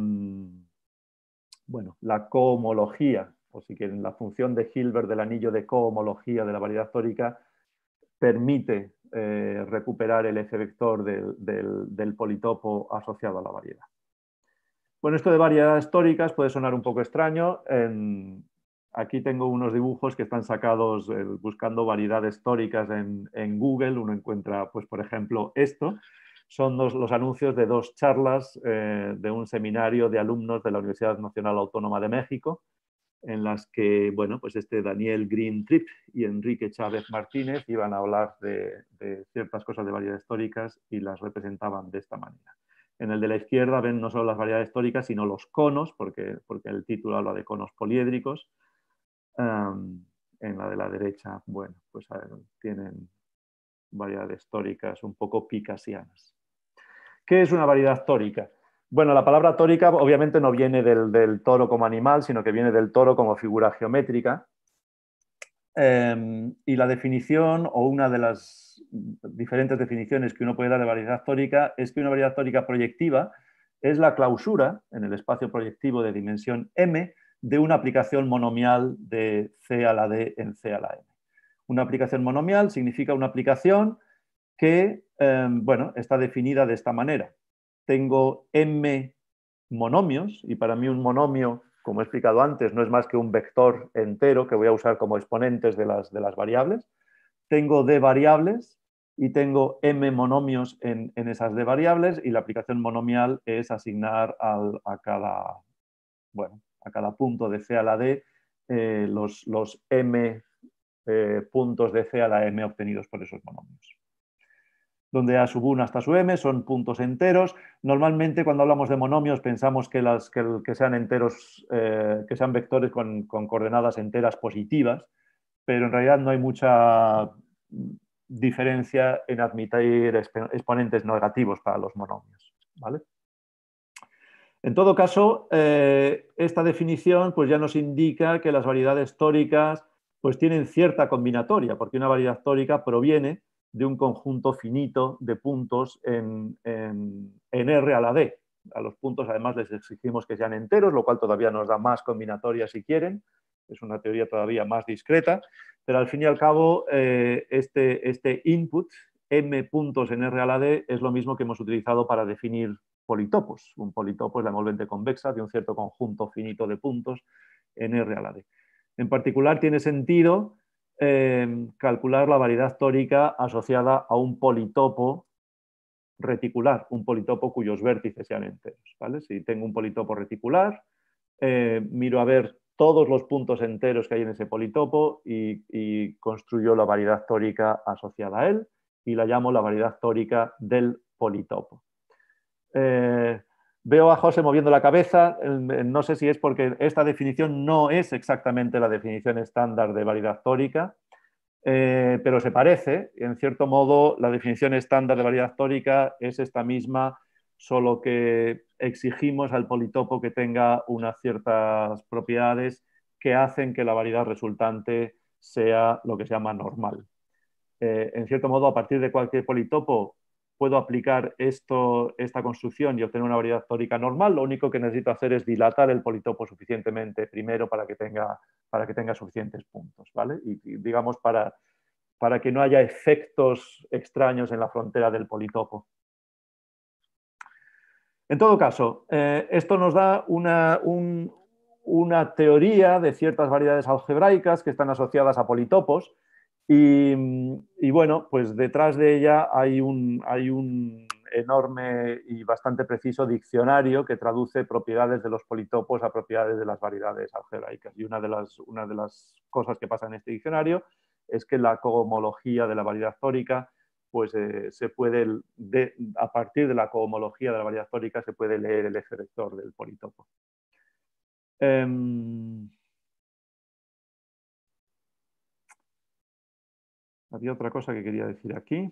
bueno, la cohomología, o si quieren, la función de Hilbert del anillo de cohomología de la variedad histórica, permite eh, recuperar el eje vector del, politopo asociado a la variedad. Bueno, esto de variedades históricas puede sonar un poco extraño. aquí tengo unos dibujos que están sacados eh, buscando variedades históricas en, Google. Uno encuentra, pues, por ejemplo, esto. Son los, anuncios de dos charlas eh, de un seminario de alumnos de la Universidad Nacional Autónoma de México en las que, bueno, pues este Daniel Green Tripp y Enrique Chávez Martínez iban a hablar de, ciertas cosas de variedades históricas y las representaban de esta manera. En el de la izquierda ven no solo las variedades históricas, sino los conos, porque, porque el título habla de conos poliédricos. en la de la derecha, bueno, pues eh, tienen variedades históricas un poco picasianas. ¿Qué es una variedad histórica? Bueno, la palabra tórica obviamente no viene del, toro como animal, sino que viene del toro como figura geométrica. Em, y la definición, o una de las diferentes definiciones que uno puede dar de variedad tórica, es que una variedad tórica proyectiva es la clausura en el espacio proyectivo de dimensión m de una aplicación monomial de C a la D en C a la M. Una aplicación monomial significa una aplicación que em, bueno, está definida de esta manera tengo m monomios y para mí un monomio, como he explicado antes, no es más que un vector entero que voy a usar como exponentes de las, de las variables. Tengo d variables y tengo m monomios en, esas d variables y la aplicación monomial es asignar al, a, cada, a cada punto de c a la d eh, los, los m eh, puntos de C a la M obtenidos por esos monomios donde A sub 1 hasta su m son puntos enteros. Normalmente cuando hablamos de monomios pensamos que, las, que, sean enteros, eh, que sean vectores con, coordenadas enteras positivas, pero en realidad no hay mucha diferencia en admitir exponentes negativos para los monomios. ¿vale? En todo caso, eh, esta definición pues, ya nos indica que las variedades tóricas pues, tienen cierta combinatoria, porque una variedad tórica proviene de un conjunto finito de puntos en, R a la D. A los puntos además les exigimos que sean enteros, lo cual todavía nos da más combinatoria si quieren. Es una teoría todavía más discreta, pero al fin y al cabo eh, este, este input, m puntos en R a la D, es lo mismo que hemos utilizado para definir politopos. Un politopo es la envolvente convexa de un cierto conjunto finito de puntos en R a la D. En particular tiene sentido Em, calcular la variedad tórica asociada a un politopo reticular, un politopo cuyos vértices sean enteros. ¿vale? Si tengo un politopo reticular, eh, miro a ver todos los puntos enteros que hay en ese politopo y, construyo la variedad tórica asociada a él y la llamo la variedad tórica del politopo. Eh, Veo a José moviendo la cabeza, no sé si es porque esta definición no es exactamente la definición estándar de variedad tórica, eh, pero se parece. En cierto modo, la definición estándar de variedad tórica es esta misma, solo que exigimos al politopo que tenga unas ciertas propiedades que hacen que la variedad resultante sea lo que se llama normal. Eh, en cierto modo, a partir de cualquier politopo puedo aplicar esto, esta construcción y obtener una variedad tórica normal, lo único que necesito hacer es dilatar el politopo suficientemente primero para que tenga, para que tenga suficientes puntos, Y, digamos para, que no haya efectos extraños en la frontera del politopo. En todo caso, eh, esto nos da una teoría de ciertas variedades algebraicas que están asociadas a politopos, Mm, y, bueno, pues detrás de ella hay un, enorme y bastante preciso diccionario que traduce propiedades de los politopos a propiedades de las variedades algebraicas. Y una de las, cosas que pasa en este diccionario es que la cohomología de la variedad tórica, pues eh, se puede, a partir de la cohomología de la variedad tórica, se puede leer el eje vector del politopo. Em, Había otra cosa que quería decir aquí.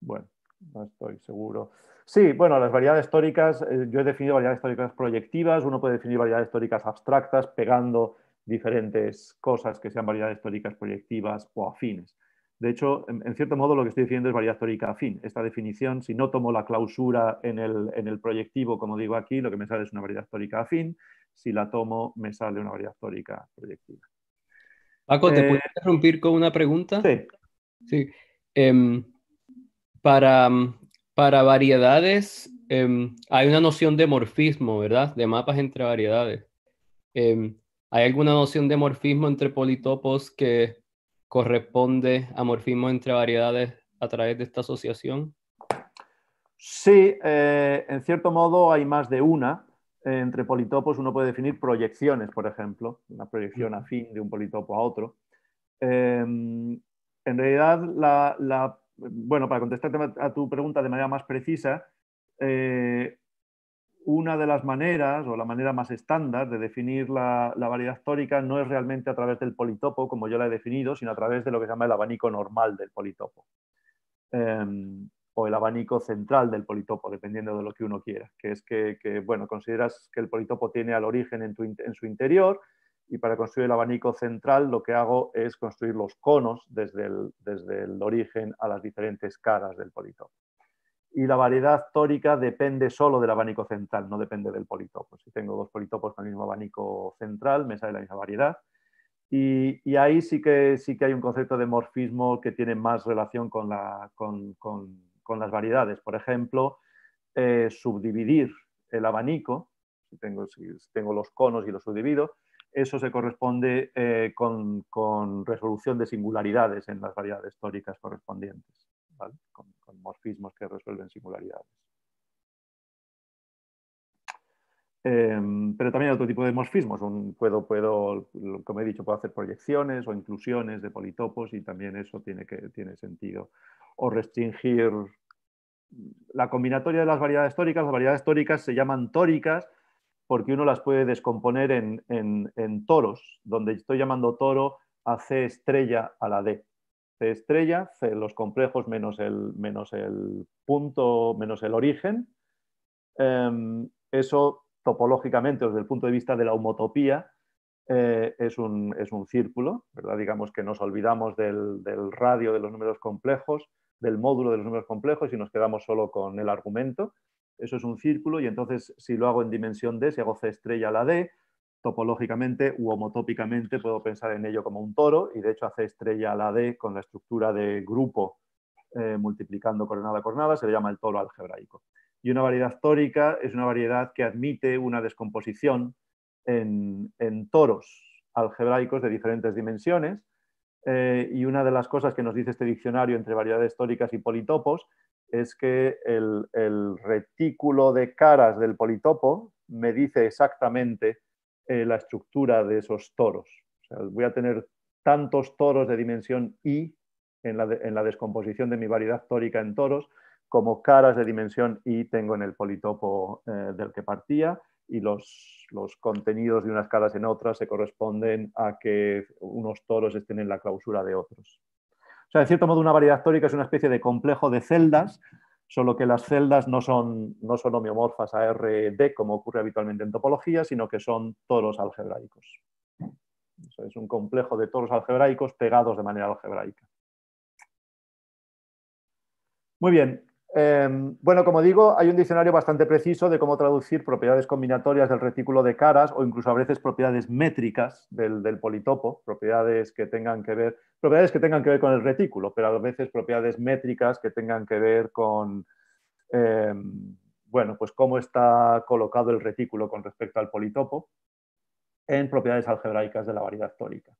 Bueno, no estoy seguro. Sí, bueno, las variedades históricas, eh, yo he definido variedades históricas proyectivas, uno puede definir variedades históricas abstractas pegando diferentes cosas que sean variedades históricas proyectivas o afines. De hecho, en, cierto modo lo que estoy diciendo es variedad histórica afín. Esta definición, si no tomo la clausura en el, proyectivo, como digo aquí, lo que me sale es una variedad histórica afín. Si la tomo, me sale una variedad histórica proyectiva. Paco, ¿te eh, interrumpir con una pregunta? Sí. sí. Em, mm, para, variedades, em, hay una noción de morfismo, ¿verdad? De mapas entre variedades. Em, ¿Hay alguna noción de morfismo entre politopos que corresponde a morfismo entre variedades a través de esta asociación? Sí, eh, en cierto modo hay más de una, entre politopos uno puede definir proyecciones, por ejemplo, una proyección afín de un politopo a otro. Em, en realidad, la, bueno, para contestarte a tu pregunta de manera más precisa, eh, una de las maneras o la manera más estándar de definir la, variedad histórica no es realmente a través del politopo, como yo la he definido, sino a través de lo que se llama el abanico normal del politopo. Em, o el abanico central del politopo, dependiendo de lo que uno quiera, que es que, bueno, consideras que el politopo tiene al origen en, su interior y para construir el abanico central lo que hago es construir los conos desde el, desde el origen a las diferentes caras del politopo. Y la variedad tórica depende solo del abanico central, no depende del politopo. Si tengo dos politopos con el mismo abanico central, me sale la misma variedad. Y, y ahí sí que, sí que hay un concepto de morfismo que tiene más relación con la, con, con con las variedades. Por ejemplo, eh, subdividir el abanico, si tengo, los conos y los subdivido, eso se corresponde eh, con, resolución de singularidades en las variedades históricas correspondientes, con, morfismos que resuelven singularidades. Em, pero también otro tipo de morfismos. Un, puedo, puedo, como he dicho, puedo hacer proyecciones o inclusiones de politopos y también eso tiene, que, tiene sentido. O restringir la combinatoria de las variedades tóricas, las variedades tóricas se llaman tóricas porque uno las puede descomponer en, en, toros, donde estoy llamando toro a C estrella a la D. C estrella, C, los complejos menos el, menos el punto, menos el origen. Em, eso topológicamente, desde el punto de vista de la homotopía, eh, es, un, es, un, círculo, ¿verdad? digamos que nos olvidamos del, del radio de los números complejos del módulo de los números complejos y nos quedamos solo con el argumento. Eso es un círculo y entonces si lo hago en dimensión D, si hago C estrella a la D, topológicamente u homotópicamente puedo pensar en ello como un toro y de hecho a C estrella a la D con la estructura de grupo eh, multiplicando coordenada a coordenada se le llama el toro algebraico. Y una variedad tórica es una variedad que admite una descomposición en, en toros algebraicos de diferentes dimensiones eh, y una de las cosas que nos dice este diccionario entre variedades tóricas y politopos es que el, retículo de caras del politopo me dice exactamente eh, la estructura de esos toros. voy a tener tantos toros de dimensión I en la, descomposición de mi variedad tórica en toros como caras de dimensión I tengo en el politopo eh, del que partía y los, contenidos de unas caras en otras se corresponden a que unos toros estén en la clausura de otros. O sea, en cierto modo, una variedad tórica es una especie de complejo de celdas, solo que las celdas no son, no son homeomorfas a RD, como ocurre habitualmente en topología, sino que son toros algebraicos. es un complejo de toros algebraicos pegados de manera algebraica. Muy bien, Em, bueno, como digo, hay un diccionario bastante preciso de cómo traducir propiedades combinatorias del retículo de caras o incluso a veces propiedades métricas del, politopo, propiedades que tengan que ver, propiedades que tengan que ver con el retículo, pero a veces propiedades métricas que tengan que ver con em, bueno, pues cómo está colocado el retículo con respecto al politopo en propiedades algebraicas de la variedad tórica.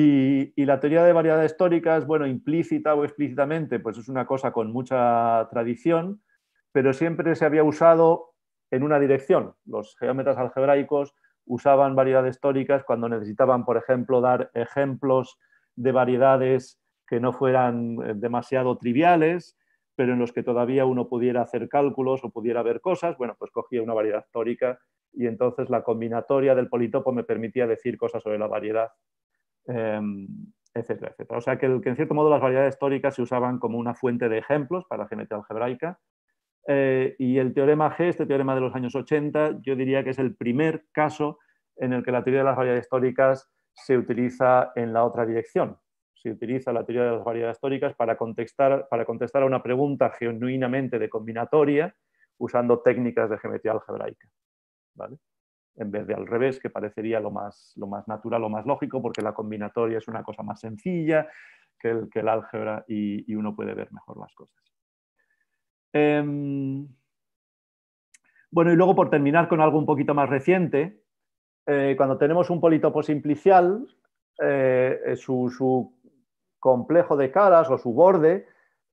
Y, la teoría de variedades históricas, bueno, implícita o explícitamente, pues es una cosa con mucha tradición, pero siempre se había usado en una dirección. Los geómetras algebraicos usaban variedades históricas cuando necesitaban, por ejemplo, dar ejemplos de variedades que no fueran eh, demasiado triviales, pero en los que todavía uno pudiera hacer cálculos o pudiera ver cosas, bueno, pues cogía una variedad histórica y entonces la combinatoria del politopo me permitía decir cosas sobre la variedad Em, etcétera, etcétera. O sea que, en cierto modo las variedades históricas se usaban como una fuente de ejemplos para geometría algebraica. Eh, y el teorema G, este teorema de los años 80, yo diría que es el primer caso en el que la teoría de las variedades históricas se utiliza en la otra dirección. Se utiliza la teoría de las variedades históricas para contestar, para contestar a una pregunta genuinamente de combinatoria usando técnicas de geometría algebraica. ¿Vale? en vez de al revés, que parecería lo más, natural, lo más lógico, porque la combinatoria es una cosa más sencilla que el, que el álgebra y, uno puede ver mejor las cosas. Em, bueno, y luego por terminar con algo un poquito más reciente, eh, cuando tenemos un politopo simplicial, eh, su, su, complejo de caras o su borde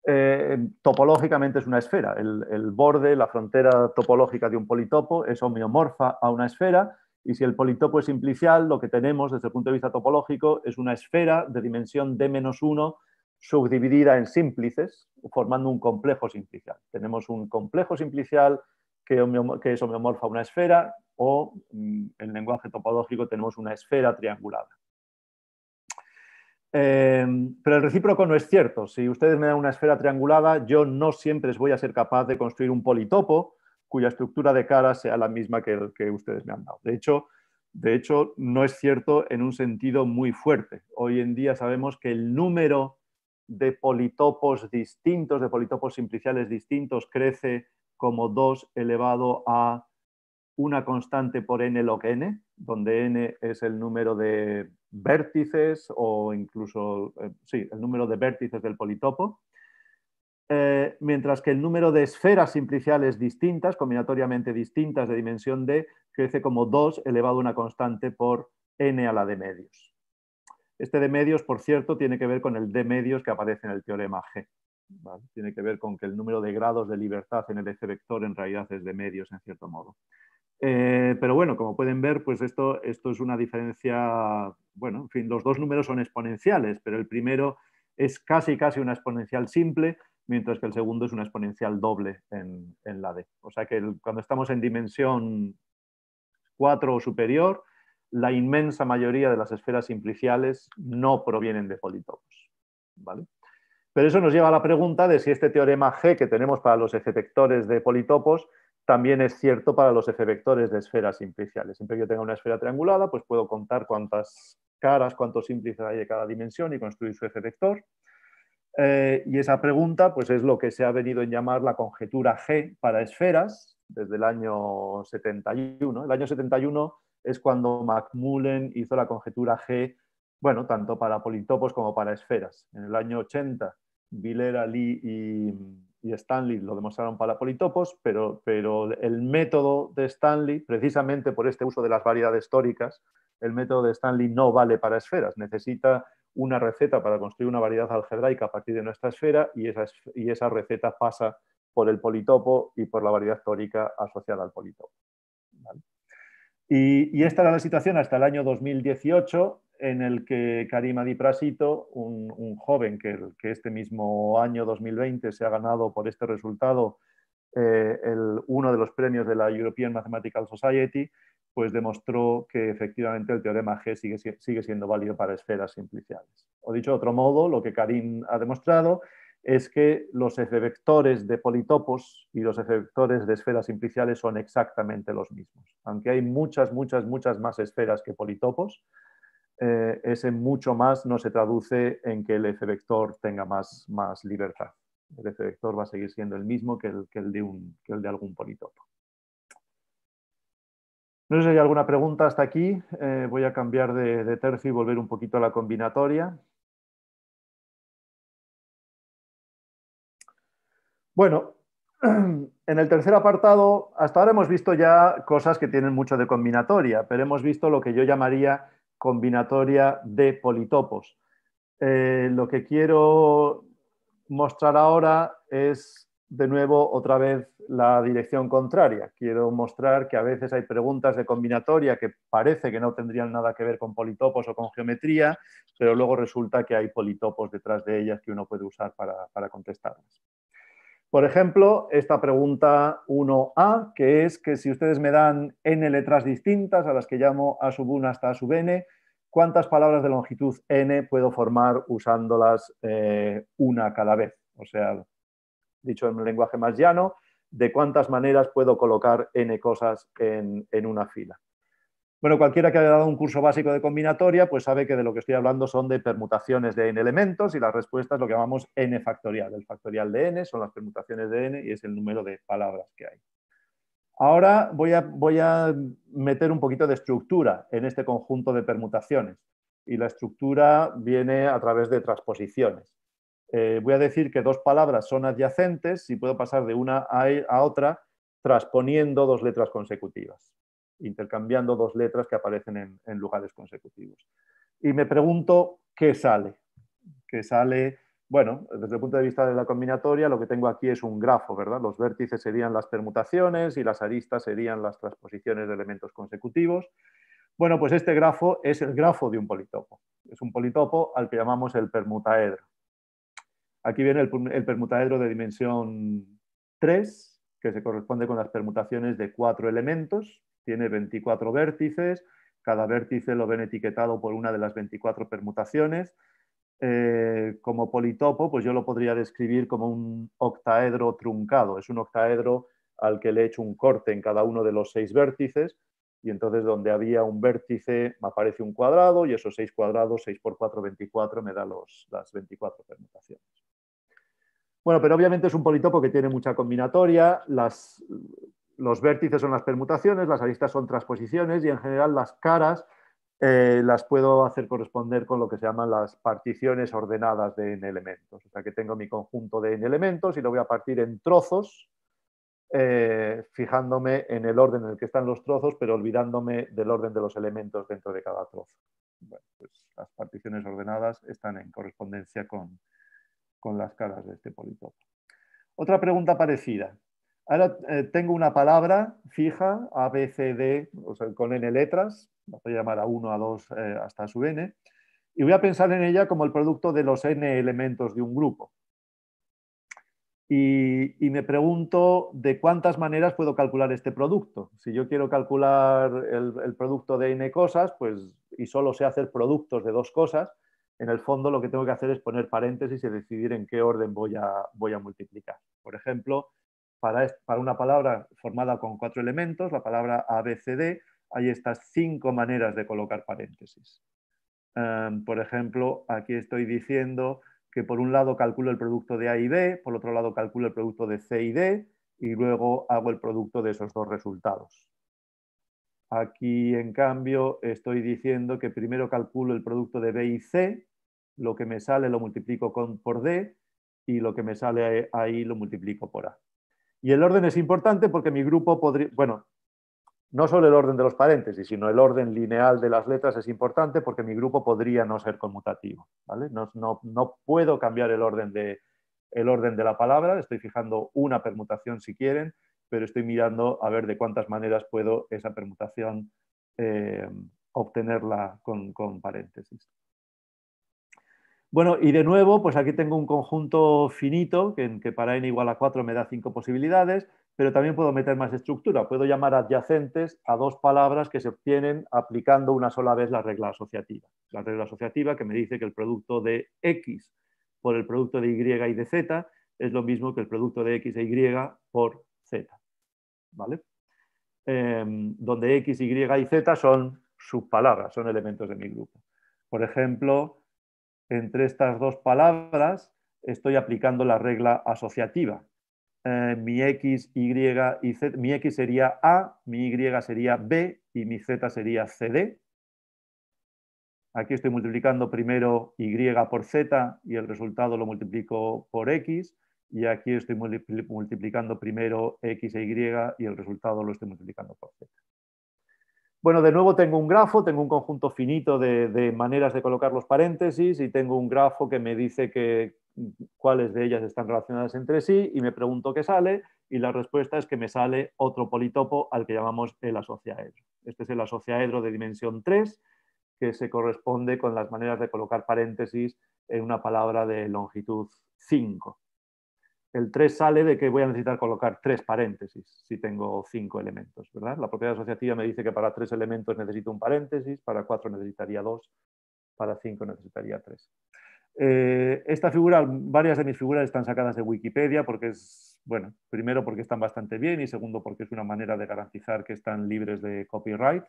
eh, topológicamente es una esfera. El, borde, la frontera topológica de un politopo es homeomorfa a una esfera y si el politopo es simplicial, lo que tenemos desde el punto de vista topológico es una esfera de dimensión d-1 subdividida en símplices, formando un complejo simplicial. Tenemos un complejo simplicial que, que es homeomorfa a una esfera o mm, en lenguaje topológico tenemos una esfera triangulada. Eh, pero el recíproco no es cierto. Si ustedes me dan una esfera triangulada, yo no siempre voy a ser capaz de construir un politopo cuya estructura de cara sea la misma que el que ustedes me han dado. De hecho, de hecho, no es cierto en un sentido muy fuerte. Hoy en día sabemos que el número de politopos distintos, de politopos simpliciales distintos, crece como 2 elevado a una constante por n log n, donde n es el número de vértices o incluso, eh, sí, el número de vértices del politopo, eh, mientras que el número de esferas simpliciales distintas, combinatoriamente distintas de dimensión d, crece como 2 elevado a una constante por n a la de medios. Este de medios, por cierto, tiene que ver con el de medios que aparece en el teorema G. Tiene que ver con que el número de grados de libertad en el f vector en realidad es de medios, en cierto modo. Eh, pero bueno, como pueden ver, pues esto, esto es una diferencia, bueno, en fin, los dos números son exponenciales, pero el primero es casi casi una exponencial simple, mientras que el segundo es una exponencial doble en, en la D. O sea que cuando estamos en dimensión 4 o superior, la inmensa mayoría de las esferas simpliciales no provienen de politopos. ¿vale? Pero eso nos lleva a la pregunta de si este teorema G que tenemos para los efectores de politopos también es cierto para los vectores de esferas simpliciales. Siempre que yo tenga una esfera triangulada, pues puedo contar cuántas caras, cuántos símplices hay de cada dimensión y construir su eje vector. Eh, y esa pregunta pues, es lo que se ha venido en llamar la conjetura G para esferas desde el año 71. El año 71 es cuando Macmullen hizo la conjetura G, bueno, tanto para politopos como para esferas. En el año 80, Vilera, Lee y, y Stanley lo demostraron para politopos, pero, pero el método de Stanley, precisamente por este uso de las variedades tóricas, el método de Stanley no vale para esferas, necesita una receta para construir una variedad algebraica a partir de nuestra esfera y esa, y esa receta pasa por el politopo y por la variedad tórica asociada al politopo. Y, y, esta era la situación hasta el año 2018, en el que Karim Adiprasito, un, joven que, este mismo año 2020 se ha ganado por este resultado eh, el, uno de los premios de la European Mathematical Society, pues demostró que efectivamente el teorema G sigue, sigue siendo válido para esferas simpliciales. O dicho de otro modo, lo que Karim ha demostrado es que los efectores de politopos y los efectores de esferas simpliciales son exactamente los mismos, aunque hay muchas, muchas, muchas más esferas que politopos, eh, ese mucho más no se traduce en que el F vector tenga más, libertad. El F vector va a seguir siendo el mismo que el, que el, de, algún politopo. No sé si hay alguna pregunta hasta aquí. Eh, voy a cambiar de, de tercio y volver un poquito a la combinatoria. Bueno, en el tercer apartado, hasta ahora hemos visto ya cosas que tienen mucho de combinatoria, pero hemos visto lo que yo llamaría combinatoria de politopos. Eh, lo que quiero mostrar ahora es de nuevo otra vez la dirección contraria. Quiero mostrar que a veces hay preguntas de combinatoria que parece que no tendrían nada que ver con politopos o con geometría, pero luego resulta que hay politopos detrás de ellas que uno puede usar para contestarlas. Por ejemplo, esta pregunta 1A, que es que si ustedes me dan n letras distintas, a las que llamo a sub 1 hasta a sub n, ¿cuántas palabras de longitud n puedo formar usándolas eh, una cada vez? O sea, dicho en un lenguaje más llano, ¿de cuántas maneras puedo colocar n cosas en una fila? Bueno, cualquiera que haya dado un curso básico de combinatoria, pues sabe que de lo que estoy hablando son de permutaciones de n elementos y la respuesta es lo que llamamos n factorial. El factorial de n son las permutaciones de n y es el número de palabras que hay. Ahora voy a, meter un poquito de estructura en este conjunto de permutaciones y la estructura viene a través de transposiciones. Eh, voy a decir que dos palabras son adyacentes y puedo pasar de una a otra transponiendo dos letras consecutivas intercambiando dos letras que aparecen en, lugares consecutivos. Y me pregunto qué sale. ¿Qué sale? Bueno, desde el punto de vista de la combinatoria, lo que tengo aquí es un grafo, ¿verdad? Los vértices serían las permutaciones y las aristas serían las transposiciones de elementos consecutivos. Bueno, pues este grafo es el grafo de un politopo. Es un politopo al que llamamos el permutaedro. Aquí viene el, el permutaedro de dimensión 3, que se corresponde con las permutaciones de cuatro elementos tiene 24 vértices, cada vértice lo ven etiquetado por una de las 24 permutaciones. Eh, como politopo, pues yo lo podría describir como un octaedro truncado. Es un octaedro al que le he hecho un corte en cada uno de los seis vértices y entonces donde había un vértice me aparece un cuadrado y esos seis cuadrados, 6 por 4, 24, me da los, las 24 permutaciones. Bueno, pero obviamente es un politopo que tiene mucha combinatoria. Las los vértices son las permutaciones, las aristas son transposiciones y en general las caras eh, las puedo hacer corresponder con lo que se llaman las particiones ordenadas de n elementos. O sea que tengo mi conjunto de n elementos y lo voy a partir en trozos, eh, fijándome en el orden en el que están los trozos, pero olvidándome del orden de los elementos dentro de cada trozo. Pues las particiones ordenadas están en correspondencia con, con las caras de este politopo. Otra pregunta parecida. Ahora eh, tengo una palabra fija, A, B, C, D, con N letras, la voy a llamar a 1, a 2, eh, hasta su N, y voy a pensar en ella como el producto de los N elementos de un grupo. Y, me pregunto de cuántas maneras puedo calcular este producto. Si yo quiero calcular el, producto de N cosas, pues, y solo sé hacer productos de dos cosas, en el fondo lo que tengo que hacer es poner paréntesis y decidir en qué orden voy a multiplicar. Por ejemplo, para, una palabra formada con cuatro elementos, la palabra ABCD, hay estas cinco maneras de colocar paréntesis. Em, por ejemplo, aquí estoy diciendo que por un lado calculo el producto de A y B, por otro lado calculo el producto de C y D, y luego hago el producto de esos dos resultados. Aquí, en cambio, estoy diciendo que primero calculo el producto de B y C, lo que me sale lo multiplico con, por D, y lo que me sale ahí lo multiplico por A. Y el orden es importante porque mi grupo podría, bueno, no solo el orden de los paréntesis, sino el orden lineal de las letras es importante porque mi grupo podría no ser conmutativo. No, puedo cambiar el orden, de, el orden de la palabra, estoy fijando una permutación si quieren, pero estoy mirando a ver de cuántas maneras puedo esa permutación eh, obtenerla con paréntesis. Bueno, y de nuevo, pues aquí tengo un conjunto finito, que, que para n igual a 4 me da 5 posibilidades, pero también puedo meter más estructura. Puedo llamar adyacentes a dos palabras que se obtienen aplicando una sola vez la regla asociativa. La regla asociativa que me dice que el producto de X por el producto de Y y de Z es lo mismo que el producto de X e Y por Z. ¿Vale? Em, donde X, Y y Z son subpalabras, son elementos de mi grupo. Por ejemplo, entre estas dos palabras estoy aplicando la regla asociativa. Eh, mi X, Y mi X sería A, mi Y sería B y mi Z sería CD. Aquí estoy multiplicando primero Y por Z y el resultado lo multiplico por X. Y aquí estoy multiplicando primero X e Y y el resultado lo estoy multiplicando por Z. Bueno, de nuevo tengo un grafo, tengo un conjunto finito de, maneras de colocar los paréntesis y tengo un grafo que me dice cuáles de ellas están relacionadas entre sí y me pregunto qué sale y la respuesta es que me sale otro politopo al que llamamos el asociaedro. Este es el asociaedro de dimensión 3 que se corresponde con las maneras de colocar paréntesis en una palabra de longitud 5 el 3 sale de que voy a necesitar colocar tres paréntesis si tengo cinco elementos, La propiedad asociativa me dice que para tres elementos necesito un paréntesis, para cuatro necesitaría dos, para cinco necesitaría tres. Eh, esta figura, varias de mis figuras están sacadas de Wikipedia porque es, bueno, primero porque están bastante bien y segundo porque es una manera de garantizar que están libres de copyright,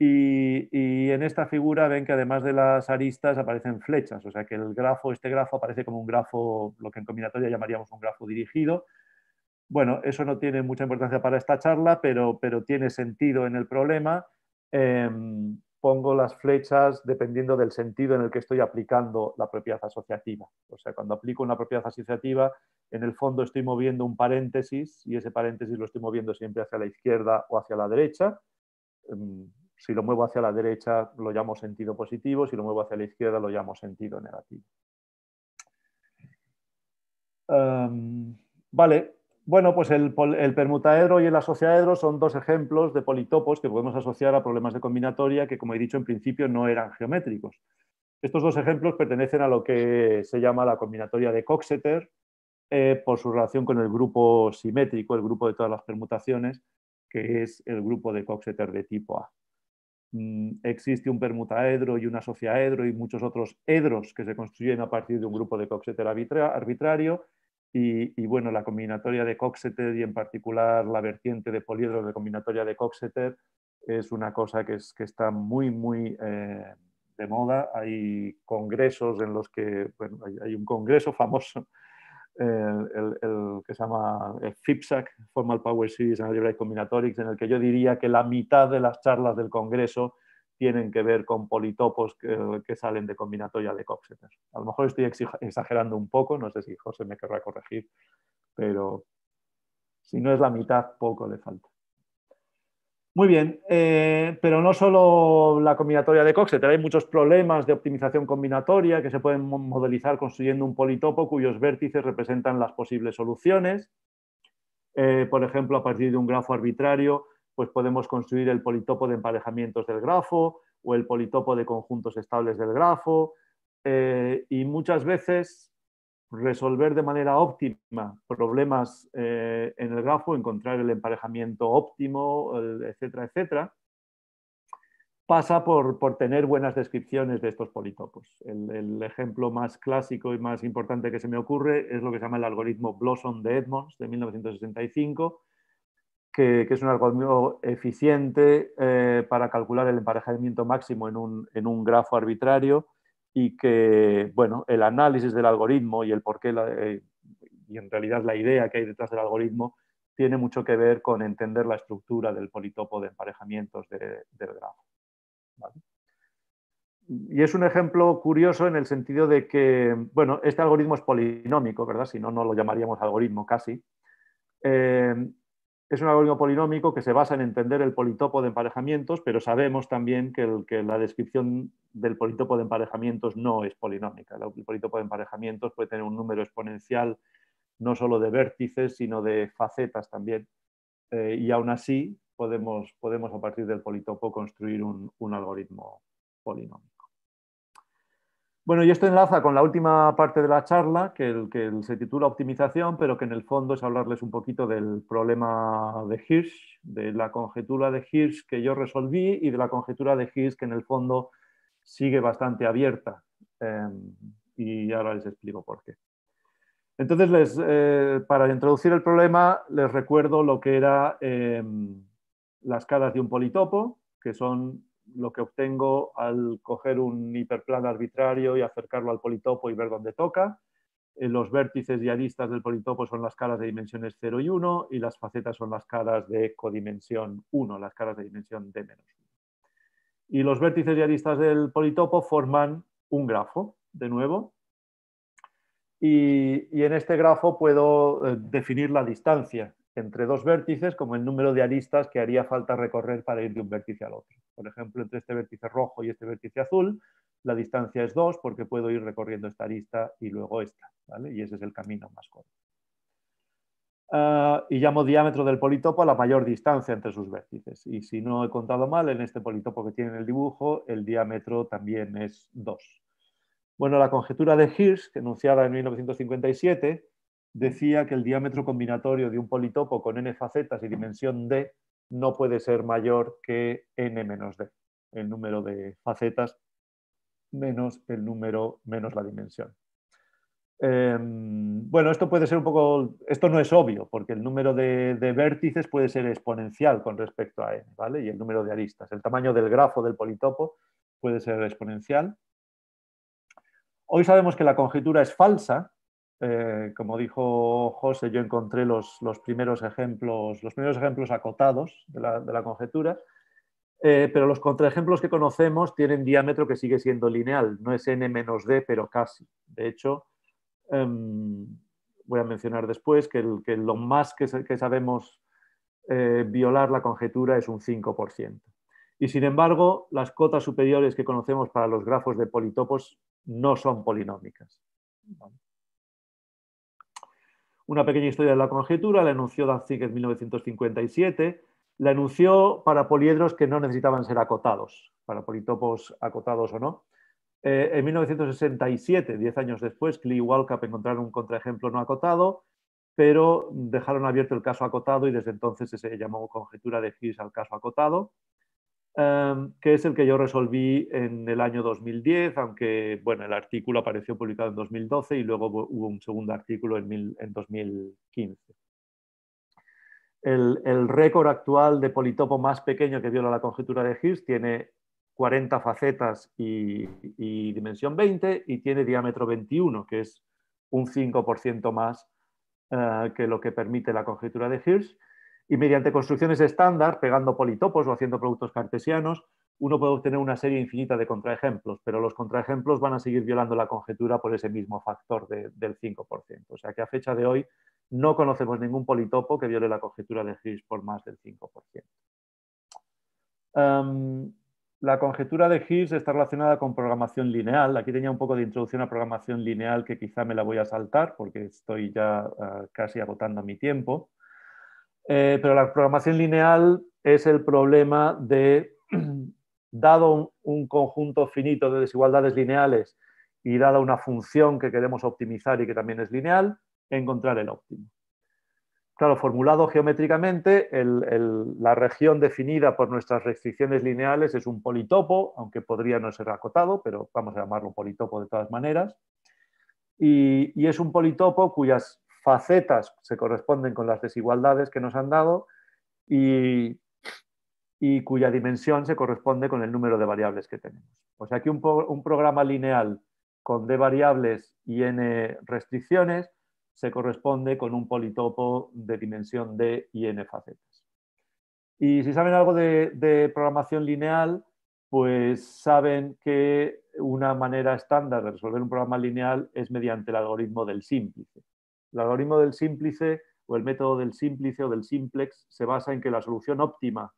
y, en esta figura ven que además de las aristas aparecen flechas, o sea que el grafo, este grafo aparece como un grafo, lo que en combinatoria llamaríamos un grafo dirigido. Bueno, eso no tiene mucha importancia para esta charla, pero, pero tiene sentido en el problema. Em, pongo las flechas dependiendo del sentido en el que estoy aplicando la propiedad asociativa. O sea, cuando aplico una propiedad asociativa, en el fondo estoy moviendo un paréntesis y ese paréntesis lo estoy moviendo siempre hacia la izquierda o hacia la derecha em, si lo muevo hacia la derecha lo llamo sentido positivo, si lo muevo hacia la izquierda lo llamo sentido negativo. Em, vale, bueno, pues el, permutaedro y el asociaedro son dos ejemplos de politopos que podemos asociar a problemas de combinatoria que, como he dicho, en principio no eran geométricos. Estos dos ejemplos pertenecen a lo que se llama la combinatoria de Coxeter eh, por su relación con el grupo simétrico, el grupo de todas las permutaciones, que es el grupo de Coxeter de tipo A. Mm, existe un permutaedro y un asociaedro y muchos otros edros que se construyen a partir de un grupo de Coxeter arbitrario. Y, bueno, la combinatoria de Coxeter y en particular la vertiente de poliedro de combinatoria de Coxeter es una cosa que, es, que está muy, muy eh, de moda. Hay congresos en los que, bueno, hay un congreso famoso el, que se llama el FIPSAC, Formal Power Series and Algebraic Combinatorics, en el que yo diría que la mitad de las charlas del Congreso tienen que ver con politopos que, que salen de combinatoria de Coxeter. A lo mejor estoy exagerando un poco, no sé si José me querrá corregir, pero si no es la mitad, poco le falta. Muy bien, eh, pero no solo la combinatoria de Coxeter, hay muchos problemas de optimización combinatoria que se pueden modelizar construyendo un politopo cuyos vértices representan las posibles soluciones. Eh, por ejemplo, a partir de un grafo arbitrario, pues podemos construir el politopo de emparejamientos del grafo o el politopo de conjuntos estables del grafo. Eh, y muchas veces resolver de manera óptima problemas eh, en el grafo, encontrar el emparejamiento óptimo, etcétera, etcétera, pasa por, tener buenas descripciones de estos politopos. El, ejemplo más clásico y más importante que se me ocurre es lo que se llama el algoritmo Blossom de Edmonds de 1965, que, es un algoritmo eficiente eh, para calcular el emparejamiento máximo en un grafo arbitrario y que, bueno, el análisis del algoritmo y el porqué eh, y en realidad la idea que hay detrás del algoritmo, tiene mucho que ver con entender la estructura del politopo de emparejamientos de, del grafo. Y es un ejemplo curioso en el sentido de que, bueno, este algoritmo es polinómico, ¿verdad? Si no, no lo llamaríamos algoritmo casi. Eh, es un algoritmo polinómico que se basa en entender el politopo de emparejamientos, pero sabemos también que, la descripción del politopo de emparejamientos no es polinómica. El politopo de emparejamientos puede tener un número exponencial no solo de vértices, sino de facetas también. Eh, y aún así podemos, podemos, a partir del politopo construir un algoritmo polinómico. Bueno, y esto enlaza con la última parte de la charla, que, el, que se titula Optimización, pero que en el fondo es hablarles un poquito del problema de Hirsch, de la conjetura de Hirsch que yo resolví y de la conjetura de Hirsch que en el fondo sigue bastante abierta. Em, y ahora les explico por qué. Entonces, les, eh, para introducir el problema, les recuerdo lo que eran em, las caras de un politopo, que son lo que obtengo al coger un hiperplano arbitrario y acercarlo al politopo y ver dónde toca. Eh, los vértices y aristas del politopo son las caras de dimensiones 0 y 1 y las facetas son las caras de codimensión 1, las caras de dimensión d-1. Y los vértices y aristas del politopo forman un grafo, de nuevo, y, y, en este grafo puedo eh, definir la distancia entre dos vértices como el número de aristas que haría falta recorrer para ir de un vértice al otro. Por ejemplo, entre este vértice rojo y este vértice azul, la distancia es 2 porque puedo ir recorriendo esta arista y luego esta, y ese es el camino más corto. Ah, y llamo diámetro del politopo a la mayor distancia entre sus vértices. Y si no he contado mal, en este politopo que tiene en el dibujo, el diámetro también es 2. Bueno, la conjetura de Hirsch, enunciada en 1957, decía que el diámetro combinatorio de un politopo con n facetas y dimensión d no puede ser mayor que n menos d, el número de facetas menos el número menos la dimensión. Em, bueno, esto puede ser un poco, esto no es obvio, porque el número de, de, vértices puede ser exponencial con respecto a n, ¿vale? Y el número de aristas. El tamaño del grafo del politopo puede ser exponencial. Hoy sabemos que la conjetura es falsa, eh, como dijo José, yo encontré los, primeros ejemplos, los primeros ejemplos acotados de la, conjetura, eh, pero los contraejemplos que conocemos tienen diámetro que sigue siendo lineal, no es n menos d, pero casi. De hecho, em, voy a mencionar después que, lo más que, que sabemos eh, violar la conjetura es un 5%. Y sin embargo, las cotas superiores que conocemos para los grafos de politopos no son polinómicas una pequeña historia de la conjetura, la anunció Danzig en 1957, la anunció para poliedros que no necesitaban ser acotados, para politopos acotados o no. Eh, en 1967, diez años después, Klee y Walcap encontraron un contraejemplo no acotado, pero dejaron abierto el caso acotado y desde entonces se llamó conjetura de Higgs al caso acotado. Em, que es el que yo resolví en el año 2010, aunque bueno, el artículo apareció publicado en 2012 y luego hubo un segundo artículo en, 2015. El, récord actual de politopo más pequeño que viola la conjetura de Hirsch tiene 40 facetas y, dimensión 20 y tiene diámetro 21, que es un 5% más eh, que lo que permite la conjetura de Hirsch. Y mediante construcciones estándar, pegando politopos o haciendo productos cartesianos, uno puede obtener una serie infinita de contraejemplos, pero los contraejemplos van a seguir violando la conjetura por ese mismo factor del 5%. O sea que a fecha de hoy no conocemos ningún politopo que viole la conjetura de Higgs por más del 5%. Em, la conjetura de Higgs está relacionada con programación lineal. Aquí tenía un poco de introducción a programación lineal que quizá me la voy a saltar porque estoy ya eh, casi agotando mi tiempo. Eh, pero la programación lineal es el problema de, dado un, conjunto finito de desigualdades lineales y dada una función que queremos optimizar y que también es lineal, encontrar el óptimo. Claro, formulado geométricamente, la región definida por nuestras restricciones lineales es un politopo, aunque podría no ser acotado, pero vamos a llamarlo politopo de todas maneras. y es un politopo cuyas facetas se corresponden con las desigualdades que nos han dado y, cuya dimensión se corresponde con el número de variables que tenemos. O sea que un, programa lineal con D variables y N restricciones se corresponde con un politopo de dimensión D y N facetas. Y si saben algo de, de programación lineal, pues saben que una manera estándar de resolver un programa lineal es mediante el algoritmo del símplice. El algoritmo del símplice o el método del símplice o del simplex se basa en que la solución óptima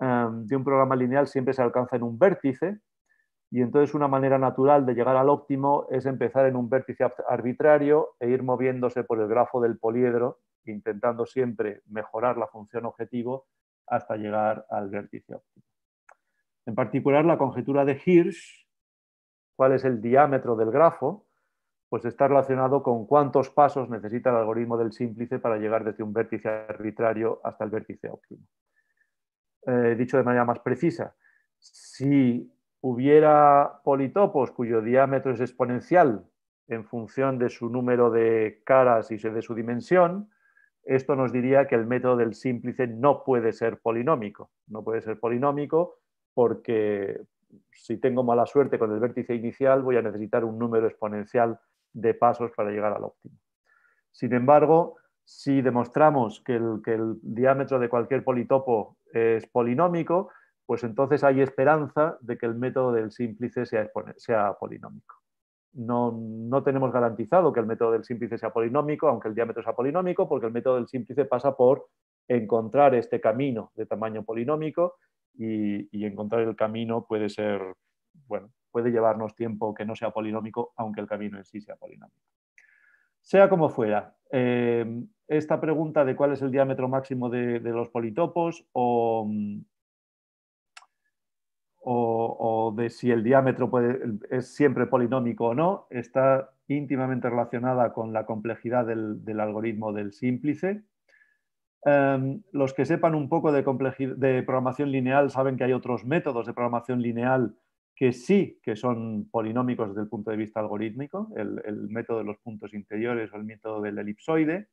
em, de un programa lineal siempre se alcanza en un vértice y entonces una manera natural de llegar al óptimo es empezar en un vértice arbitrario e ir moviéndose por el grafo del poliedro, intentando siempre mejorar la función objetivo hasta llegar al vértice óptimo. En particular, la conjetura de Hirsch, cuál es el diámetro del grafo, pues está relacionado con cuántos pasos necesita el algoritmo del símplice para llegar desde un vértice arbitrario hasta el vértice óptimo. Eh, dicho de manera más precisa, si hubiera politopos cuyo diámetro es exponencial en función de su número de caras y de su dimensión, esto nos diría que el método del símplice no puede ser polinómico. No puede ser polinómico porque si tengo mala suerte con el vértice inicial voy a necesitar un número exponencial de pasos para llegar al óptimo. Sin embargo, si demostramos que el, diámetro de cualquier politopo es polinómico, pues entonces hay esperanza de que el método del símplice sea, sea polinómico. No, tenemos garantizado que el método del símplice sea polinómico, aunque el diámetro sea polinómico, porque el método del símplice pasa por encontrar este camino de tamaño polinómico y, y encontrar el camino puede ser, bueno, puede llevarnos tiempo que no sea polinómico, aunque el camino en sí sea polinómico. Sea como fuera, eh, esta pregunta de cuál es el diámetro máximo de, los politopos o, o, de si el diámetro es siempre polinómico o no, está íntimamente relacionada con la complejidad del, algoritmo del símplice. Em, los que sepan un poco de programación lineal saben que hay otros métodos de programación lineal que sí que son polinómicos desde el punto de vista algorítmico, el, método de los puntos interiores o el método del elipsoide,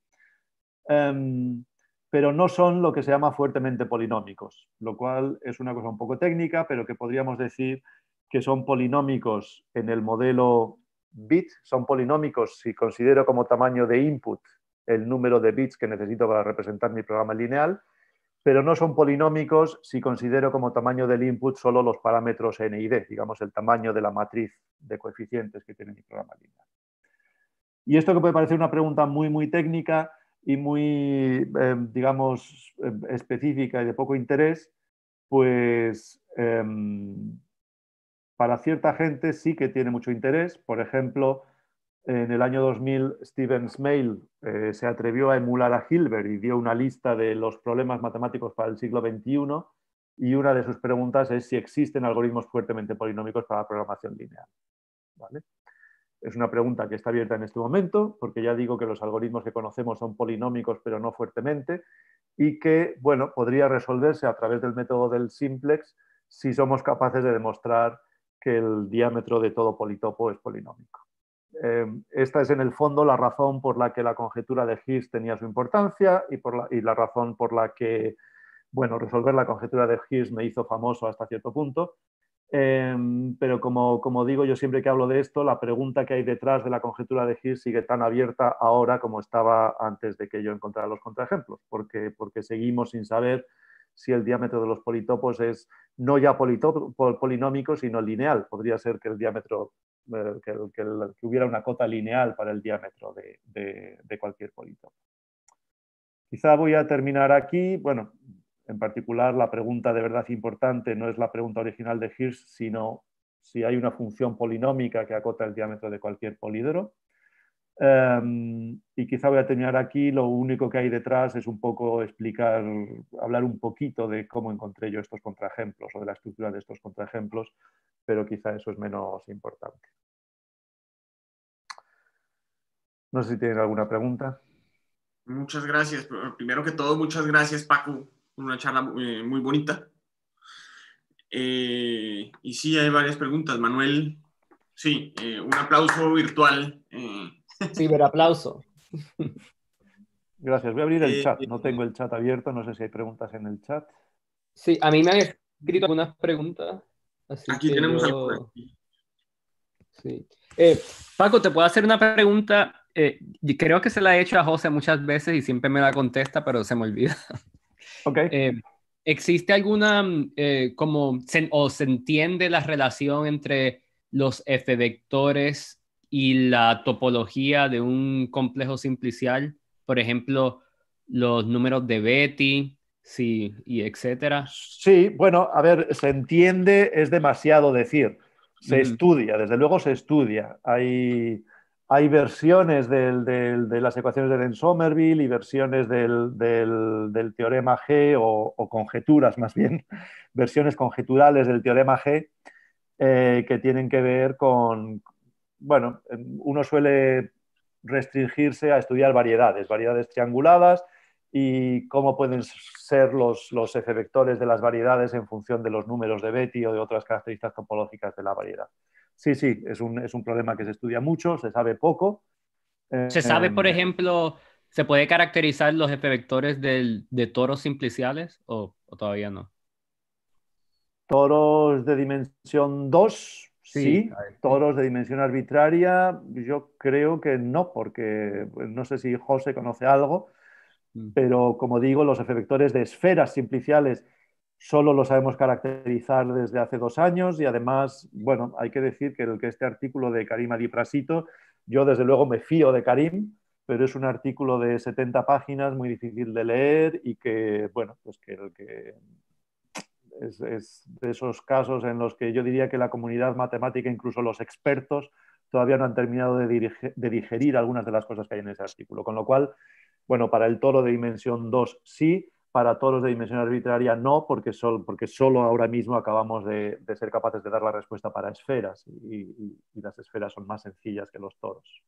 em, pero no son lo que se llama fuertemente polinómicos, lo cual es una cosa un poco técnica, pero que podríamos decir que son polinómicos en el modelo bit, son polinómicos si considero como tamaño de input el número de bits que necesito para representar mi programa lineal, pero no son polinómicos si considero como tamaño del input solo los parámetros n y d, digamos el tamaño de la matriz de coeficientes que tiene mi programa lineal. Y esto que puede parecer una pregunta muy, muy técnica y muy, eh, digamos, eh, específica y de poco interés, pues eh, para cierta gente sí que tiene mucho interés. Por ejemplo, en el año 2000, Steven Smale eh, se atrevió a emular a Hilbert y dio una lista de los problemas matemáticos para el siglo XXI y una de sus preguntas es si existen algoritmos fuertemente polinómicos para la programación lineal. Es una pregunta que está abierta en este momento, porque ya digo que los algoritmos que conocemos son polinómicos, pero no fuertemente, y que bueno, podría resolverse a través del método del simplex si somos capaces de demostrar que el diámetro de todo politopo es polinómico. Eh, esta es en el fondo la razón por la que la conjetura de Higgs tenía su importancia y, la, razón por la que bueno, resolver la conjetura de Higgs me hizo famoso hasta cierto punto. Em, pero como, digo, yo siempre que hablo de esto, la pregunta que hay detrás de la conjetura de Higgs sigue tan abierta ahora como estaba antes de que yo encontrara los contraejemplos, porque, porque seguimos sin saber si el diámetro de los politopos es no ya polinómico, sino lineal. Podría ser que el diámetro eh, que, hubiera una cota lineal para el diámetro de, cualquier polítopo. Quizá voy a terminar aquí. Bueno, en particular la pregunta de verdad importante no es la pregunta original de Hirsch, sino si hay una función polinómica que acota el diámetro de cualquier polídero. Em, y quizá voy a terminar aquí. Lo único que hay detrás es un poco explicar, hablar un poquito de cómo encontré yo estos contraejemplos o de la estructura de estos contraejemplos, pero quizá eso es menos importante. No sé si tienen alguna pregunta. Muchas gracias. Primero que todo, muchas gracias, Paco. Una charla eh, muy, bonita. Eh, y sí, hay varias preguntas. Manuel, sí, eh, un aplauso virtual. Ciberaplauso. Gracias. Voy a abrir el chat. No tengo el chat abierto. No sé si hay preguntas en el chat. Sí, a mí me han escrito algunas preguntas. Aquí tenemos Sí. Eh, Paco, te puedo hacer una pregunta. Eh, creo que se la he hecho a José muchas veces y siempre me la contesta, pero se me olvida. Okay. Eh, ¿Existe alguna, mm, como, se, o se entiende la relación entre los F y la topología de un complejo simplicial, por ejemplo, los números de Betty, sí, y etcétera? Sí, bueno, a ver, se entiende, es demasiado decir. Se estudia, desde luego se estudia. Hay, hay versiones de las ecuaciones de Dehn-Somerville y versiones del, teorema G o, conjeturas más bien, versiones conjeturales del teorema G eh, que tienen que ver con, bueno, em, uno suele restringirse a estudiar variedades, variedades trianguladas y cómo pueden ser los, los efectores de las variedades en función de los números de Betty o de otras características topológicas de la variedad. Sí, sí, es un, es un problema que se estudia mucho, se sabe poco. ¿Se sabe, por em, ejemplo, se puede caracterizar los efectores del, de toros simpliciales o, o todavía no? Toros de dimensión 2, Sí, toros de dimensión arbitraria, yo creo que no, porque pues, no sé si José conoce algo, mm. pero como digo, los efectores de esferas simpliciales solo lo sabemos caracterizar desde hace dos años y además, bueno, hay que decir que, el, que este artículo de Karim Adiprasito, yo desde luego me fío de Karim, pero es un artículo de 70 páginas, muy difícil de leer y que, bueno, pues que el que es, de esos casos en los que yo diría que la comunidad matemática, incluso los expertos, todavía no han terminado de, digerir algunas de las cosas que hay en ese artículo. Con lo cual, bueno, para el toro de dimensión 2 sí, para toros de dimensión arbitraria no, porque, porque solo ahora mismo acabamos de, ser capaces de dar la respuesta para esferas y, las esferas son más sencillas que los toros.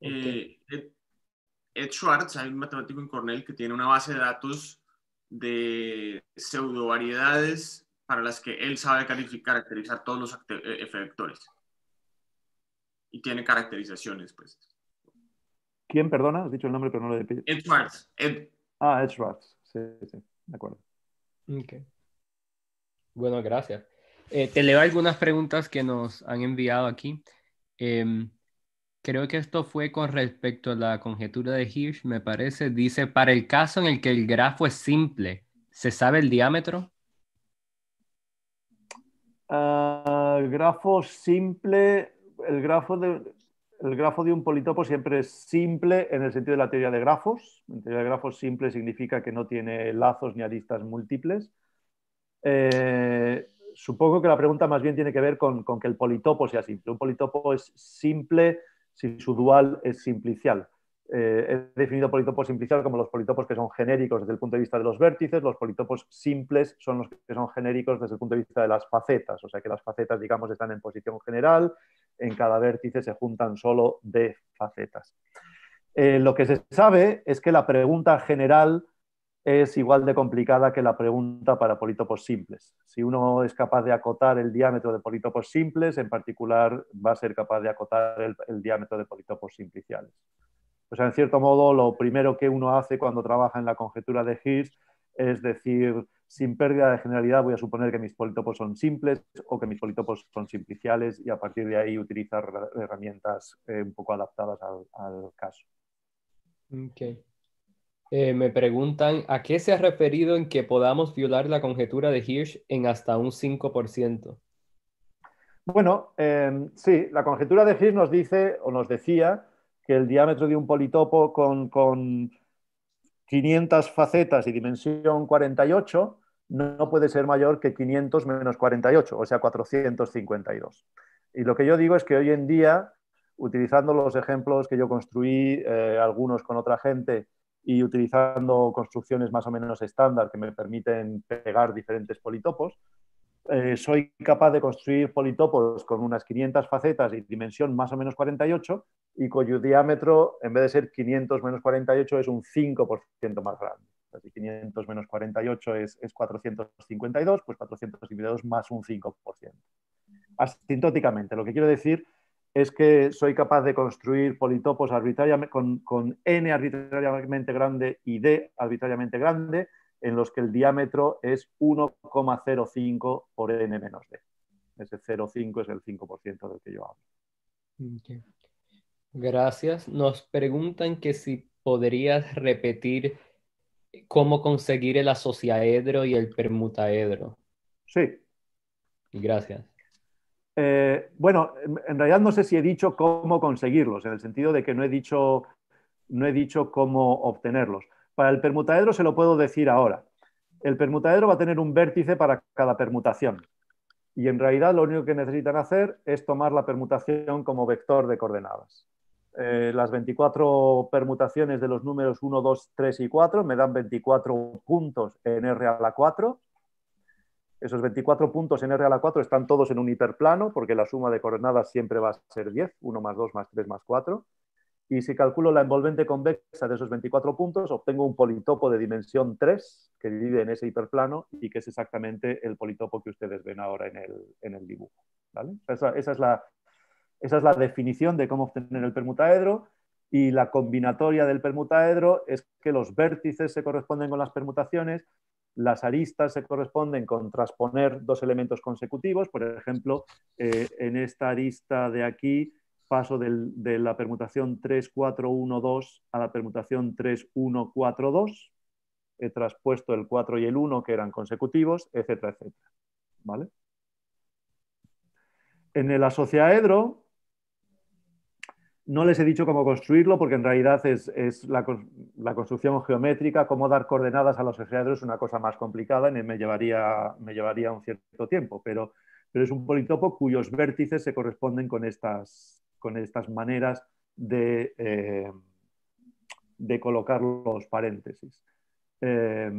Eh, Ed Schwartz, hay un matemático en Cornell que tiene una base de datos de pseudo variedades para las que él sabe caracterizar todos los e-, efectores. Y tiene caracterizaciones, pues. ¿Quién, perdona? Has dicho el nombre, pero no lo he Ed Ah, Ed Sí, sí, de acuerdo. Okay. Bueno, gracias. Eh, te leo algunas preguntas que nos han enviado aquí. Em, creo que esto fue con respecto a la conjetura de Hirsch, me parece, dice, para el caso en el que el grafo es simple, ¿se sabe el diámetro? Ah, el grafo simple, el grafo, de, grafo de un politopo siempre es simple en el sentido de la teoría de grafos. La teoría de grafos simple significa que no tiene lazos ni aristas múltiples. Eh, supongo que la pregunta más bien tiene que ver con, que el politopo sea simple. Un politopo es simple si su dual es simplicial. he eh, definido politopos simplicial como los politopos que son genéricos desde el punto de vista de los vértices, los politopos simples son los que son genéricos desde el punto de vista de las facetas, o sea que las facetas, digamos, están en posición general, en cada vértice se juntan solo de facetas. Eh, lo que se sabe es que la pregunta general es igual de complicada que la pregunta para polítopos simples. Si uno es capaz de acotar el diámetro de polítopos simples, en particular va a ser capaz de acotar el, diámetro de polítopos simpliciales. O sea, en cierto modo, lo primero que uno hace cuando trabaja en la conjetura de Hirsch es decir, sin pérdida de generalidad, voy a suponer que mis polítopos son simples o que mis polítopos son simpliciales y a partir de ahí utilizar herramientas eh, un poco adaptadas al, caso. Okay. Eh, me preguntan a qué se ha referido en que podamos violar la conjetura de Hirsch en hasta un 5%. Bueno, em, sí, la conjetura de Hirsch nos dice o nos decía que el diámetro de un politopo con, 500 facetas y dimensión 48 no puede ser mayor que 500 menos 48, o sea, 452. Y lo que yo digo es que hoy en día, utilizando los ejemplos que yo construí, eh, algunos con otra gente, y utilizando construcciones más o menos estándar que me permiten pegar diferentes politopos. Eh, soy capaz de construir politopos con unas 500 facetas y dimensión más o menos 48 y cuyo diámetro, en vez de ser 500 menos 48, es un 5% más grande. 500 menos 48 es, es 452, pues 452 más un 5%. Asintóticamente, lo que quiero decir es que soy capaz de construir politopos arbitrariamente, con, n arbitrariamente grande y d arbitrariamente grande, en los que el diámetro es 1,05 por n menos d. Ese 0,5 es el 5% del que yo hablo. Gracias. Nos preguntan que si podrías repetir cómo conseguir el asociaedro y el permutaedro. Sí. Gracias. Eh, bueno, en realidad no sé si he dicho cómo conseguirlos, en el sentido de que no he dicho, no he dicho cómo obtenerlos. Para el permutaedro se lo puedo decir ahora. El permutaedro va a tener un vértice para cada permutación. Y en realidad lo único que necesitan hacer es tomar la permutación como vector de coordenadas. Eh, las 24 permutaciones de los números 1, 2, 3 y 4 me dan 24 puntos en R a la 4 esos 24 puntos en R a la 4 están todos en un hiperplano, porque la suma de coordenadas siempre va a ser 10, 1 más 2 más 3 más 4. Y si calculo la envolvente convexa de esos 24 puntos, obtengo un politopo de dimensión 3 que divide en ese hiperplano y que es exactamente el politopo que ustedes ven ahora en el, dibujo. Esa, es la, esa es la definición de cómo obtener el permutaedro y la combinatoria del permutaedro es que los vértices se corresponden con las permutaciones las aristas se corresponden con transponer dos elementos consecutivos. Por ejemplo, eh, en esta arista de aquí paso de la permutación 2 a la permutación 3, 3142. He traspuesto el 4 y el 1 que eran consecutivos, etcétera, etcétera. ¿Vale? En el asociaedro no les he dicho cómo construirlo porque en realidad es, la, construcción geométrica, cómo dar coordenadas a los ejeadros es una cosa más complicada y me llevaría, me llevaría un cierto tiempo, pero, es un politopo cuyos vértices se corresponden con estas, maneras eh, de, colocar los paréntesis. Eh,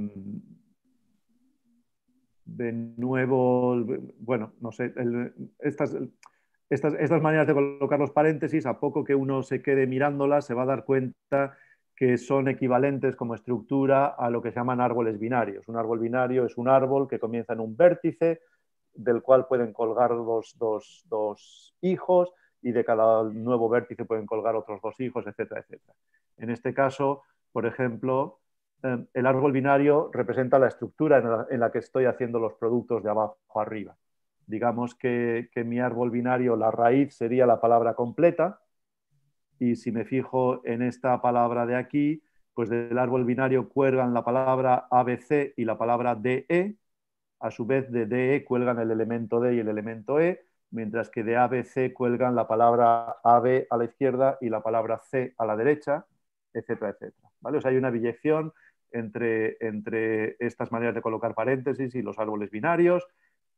de nuevo, bueno, no sé, estas, estas, maneras de colocar los paréntesis, a poco que uno se quede mirándolas, se va a dar cuenta que son equivalentes como estructura a lo que se llaman árboles binarios. Un árbol binario es un árbol que comienza en un vértice, del cual pueden colgar dos, dos, hijos y de cada nuevo vértice pueden colgar otros dos hijos, etcétera, etcétera. En este caso, por ejemplo, eh, el árbol binario representa la estructura en la, que estoy haciendo los productos de abajo arriba digamos que, que mi árbol binario, la raíz sería la palabra completa, y si me fijo en esta palabra de aquí, pues del árbol binario cuelgan la palabra ABC y la palabra DE, a su vez de DE cuelgan el elemento D y el elemento E, mientras que de ABC cuelgan la palabra AB a la izquierda y la palabra C a la derecha, etcétera, etcétera. ¿Vale? O sea, hay una billección entre, entre estas maneras de colocar paréntesis y los árboles binarios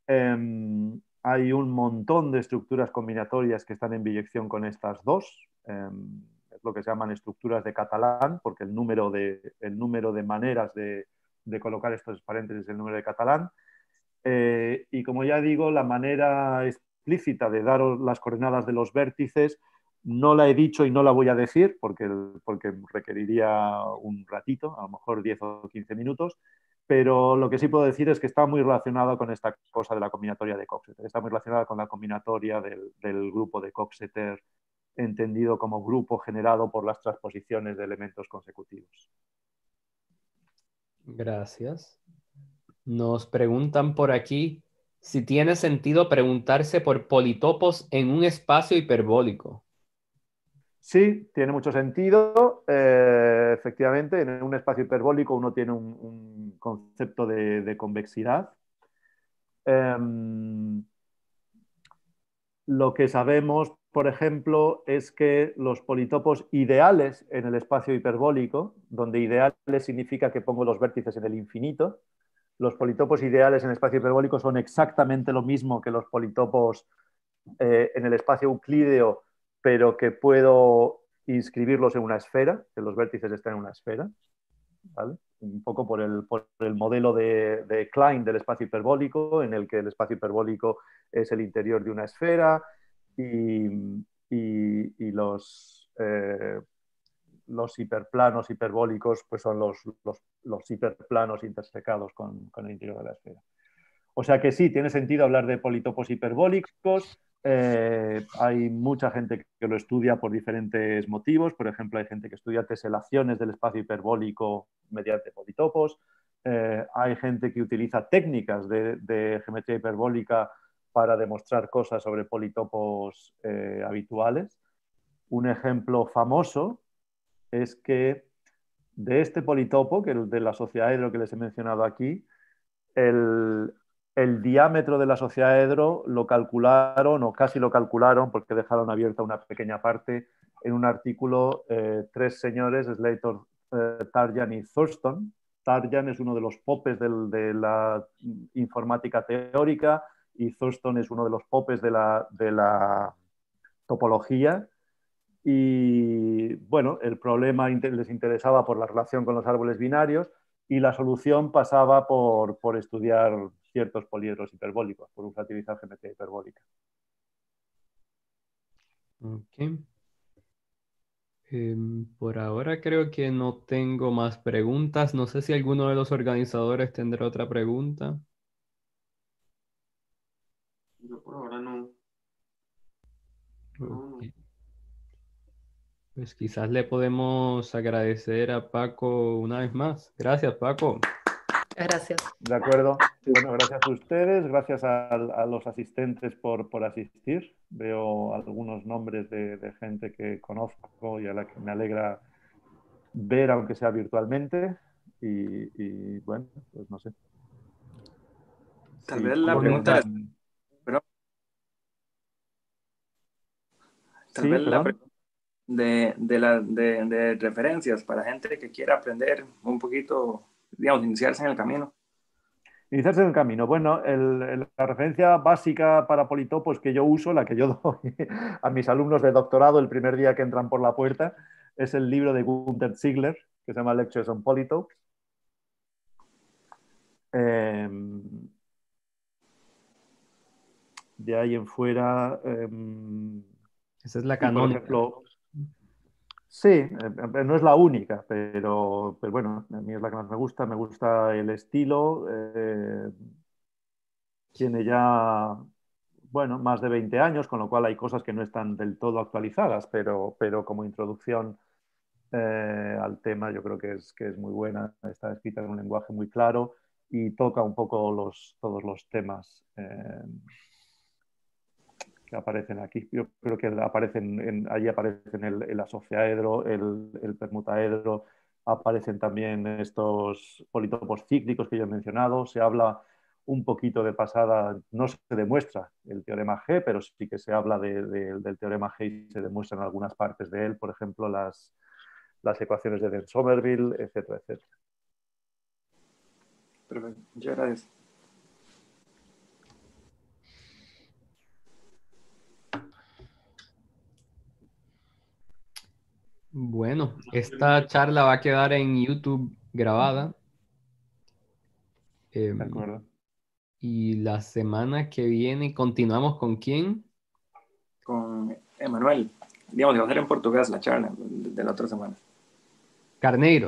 Em, hay un montón de estructuras combinatorias que están en biyección con estas dos. Em, lo que se llaman estructuras de catalán, porque el número de, el número de maneras de, colocar estos paréntesis es el número de catalán. Eh, y como ya digo, la manera explícita de daros las coordenadas de los vértices no la he dicho y no la voy a decir porque, porque requeriría un ratito, a lo mejor 10 o 15 minutos pero lo que sí puedo decir es que está muy relacionado con esta cosa de la combinatoria de Coxeter, está muy relacionada con la combinatoria del, grupo de Coxeter entendido como grupo generado por las transposiciones de elementos consecutivos. Gracias. Nos preguntan por aquí si tiene sentido preguntarse por politopos en un espacio hiperbólico. Sí, tiene mucho sentido. Eh, efectivamente, en un espacio hiperbólico uno tiene un concepto de, convexidad. Em, lo que sabemos, por ejemplo, es que los politopos ideales en el espacio hiperbólico, donde ideales significa que pongo los vértices en el infinito, los politopos ideales en el espacio hiperbólico son exactamente lo mismo que los politopos eh, en el espacio euclídeo, pero que puedo inscribirlos en una esfera, que los vértices están en una esfera. ¿vale? un poco por el, modelo de, Klein del espacio hiperbólico, en el que el espacio hiperbólico es el interior de una esfera y, los, eh, los hiperplanos hiperbólicos pues son los, hiperplanos intersecados con, con, el interior de la esfera. O sea que sí, tiene sentido hablar de politopos hiperbólicos, eh, hay mucha gente que lo estudia por diferentes motivos. Por ejemplo, hay gente que estudia teselaciones del espacio hiperbólico mediante politopos. Eh, hay gente que utiliza técnicas de, geometría hiperbólica para demostrar cosas sobre politopos eh, habituales. Un ejemplo famoso es que de este politopo, que es de la sociedad de lo que les he mencionado aquí, el, el diámetro de la sociedad Edro lo calcularon, o casi lo calcularon, porque dejaron abierta una pequeña parte, en un artículo eh, tres señores, Slater, eh, Tarjan y Thurston. Tarjan es uno de los popes de la informática teórica y Thurston es uno de los popes de la, de la topología. Y bueno, el problema les interesaba por la relación con los árboles binarios y la solución pasaba por, por estudiar ciertos poliedros hiperbólicos por utilizar geometría hiperbólica. Ok. Em, por ahora creo que no tengo más preguntas. No sé si alguno de los organizadores tendrá otra pregunta. Yo por ahora no. Pues quizás le podemos agradecer a Paco una vez más. Gracias, Paco gracias. De acuerdo. Bueno, gracias a ustedes, gracias a, los asistentes por, asistir. Veo algunos nombres de, gente que conozco y a la que me alegra ver, aunque sea virtualmente. Y, bueno, pues no sé. Tal vez la pregunta... tal vez la De, de, la, de, referencias para gente que quiera aprender un poquito digamos, iniciarse en el camino. Iniciarse en el camino. Bueno, la referencia básica para politopos pues que yo uso, la que yo doy a mis alumnos de doctorado el primer día que entran por la puerta, es el libro de Gunther Ziegler, que se llama Lectures on Politopes. Em, de ahí en fuera. Em, Esa es la canónica. Sí, eh, eh, no es la única, pero, bueno, a mí es la que más me gusta. Me gusta el estilo. Eh, tiene ya, bueno, más de 20 años, con lo cual hay cosas que no están del todo actualizadas, pero, pero como introducción al tema yo creo que es, que es muy buena. Está escrita en un lenguaje muy claro y toca un poco los, todos los temas que aparecen aquí. Yo creo que aparecen en, allí aparecen el, el asociaedro, el, permutaedro, aparecen también estos politopos cíclicos que yo he mencionado. Se habla un poquito de pasada, no se demuestra el teorema G, pero sí que se habla del teorema G y se demuestran algunas partes de él, por ejemplo, las, las ecuaciones de Den-Somerville, etcétera, etcétera. Perfecto. Muchas gracias. Bueno, esta charla va a quedar en YouTube grabada. Eh, acuerdo. Y la semana que viene continuamos con quién? Con Emanuel. Digamos a ser en portugués la charla de la otra semana. Carneiro.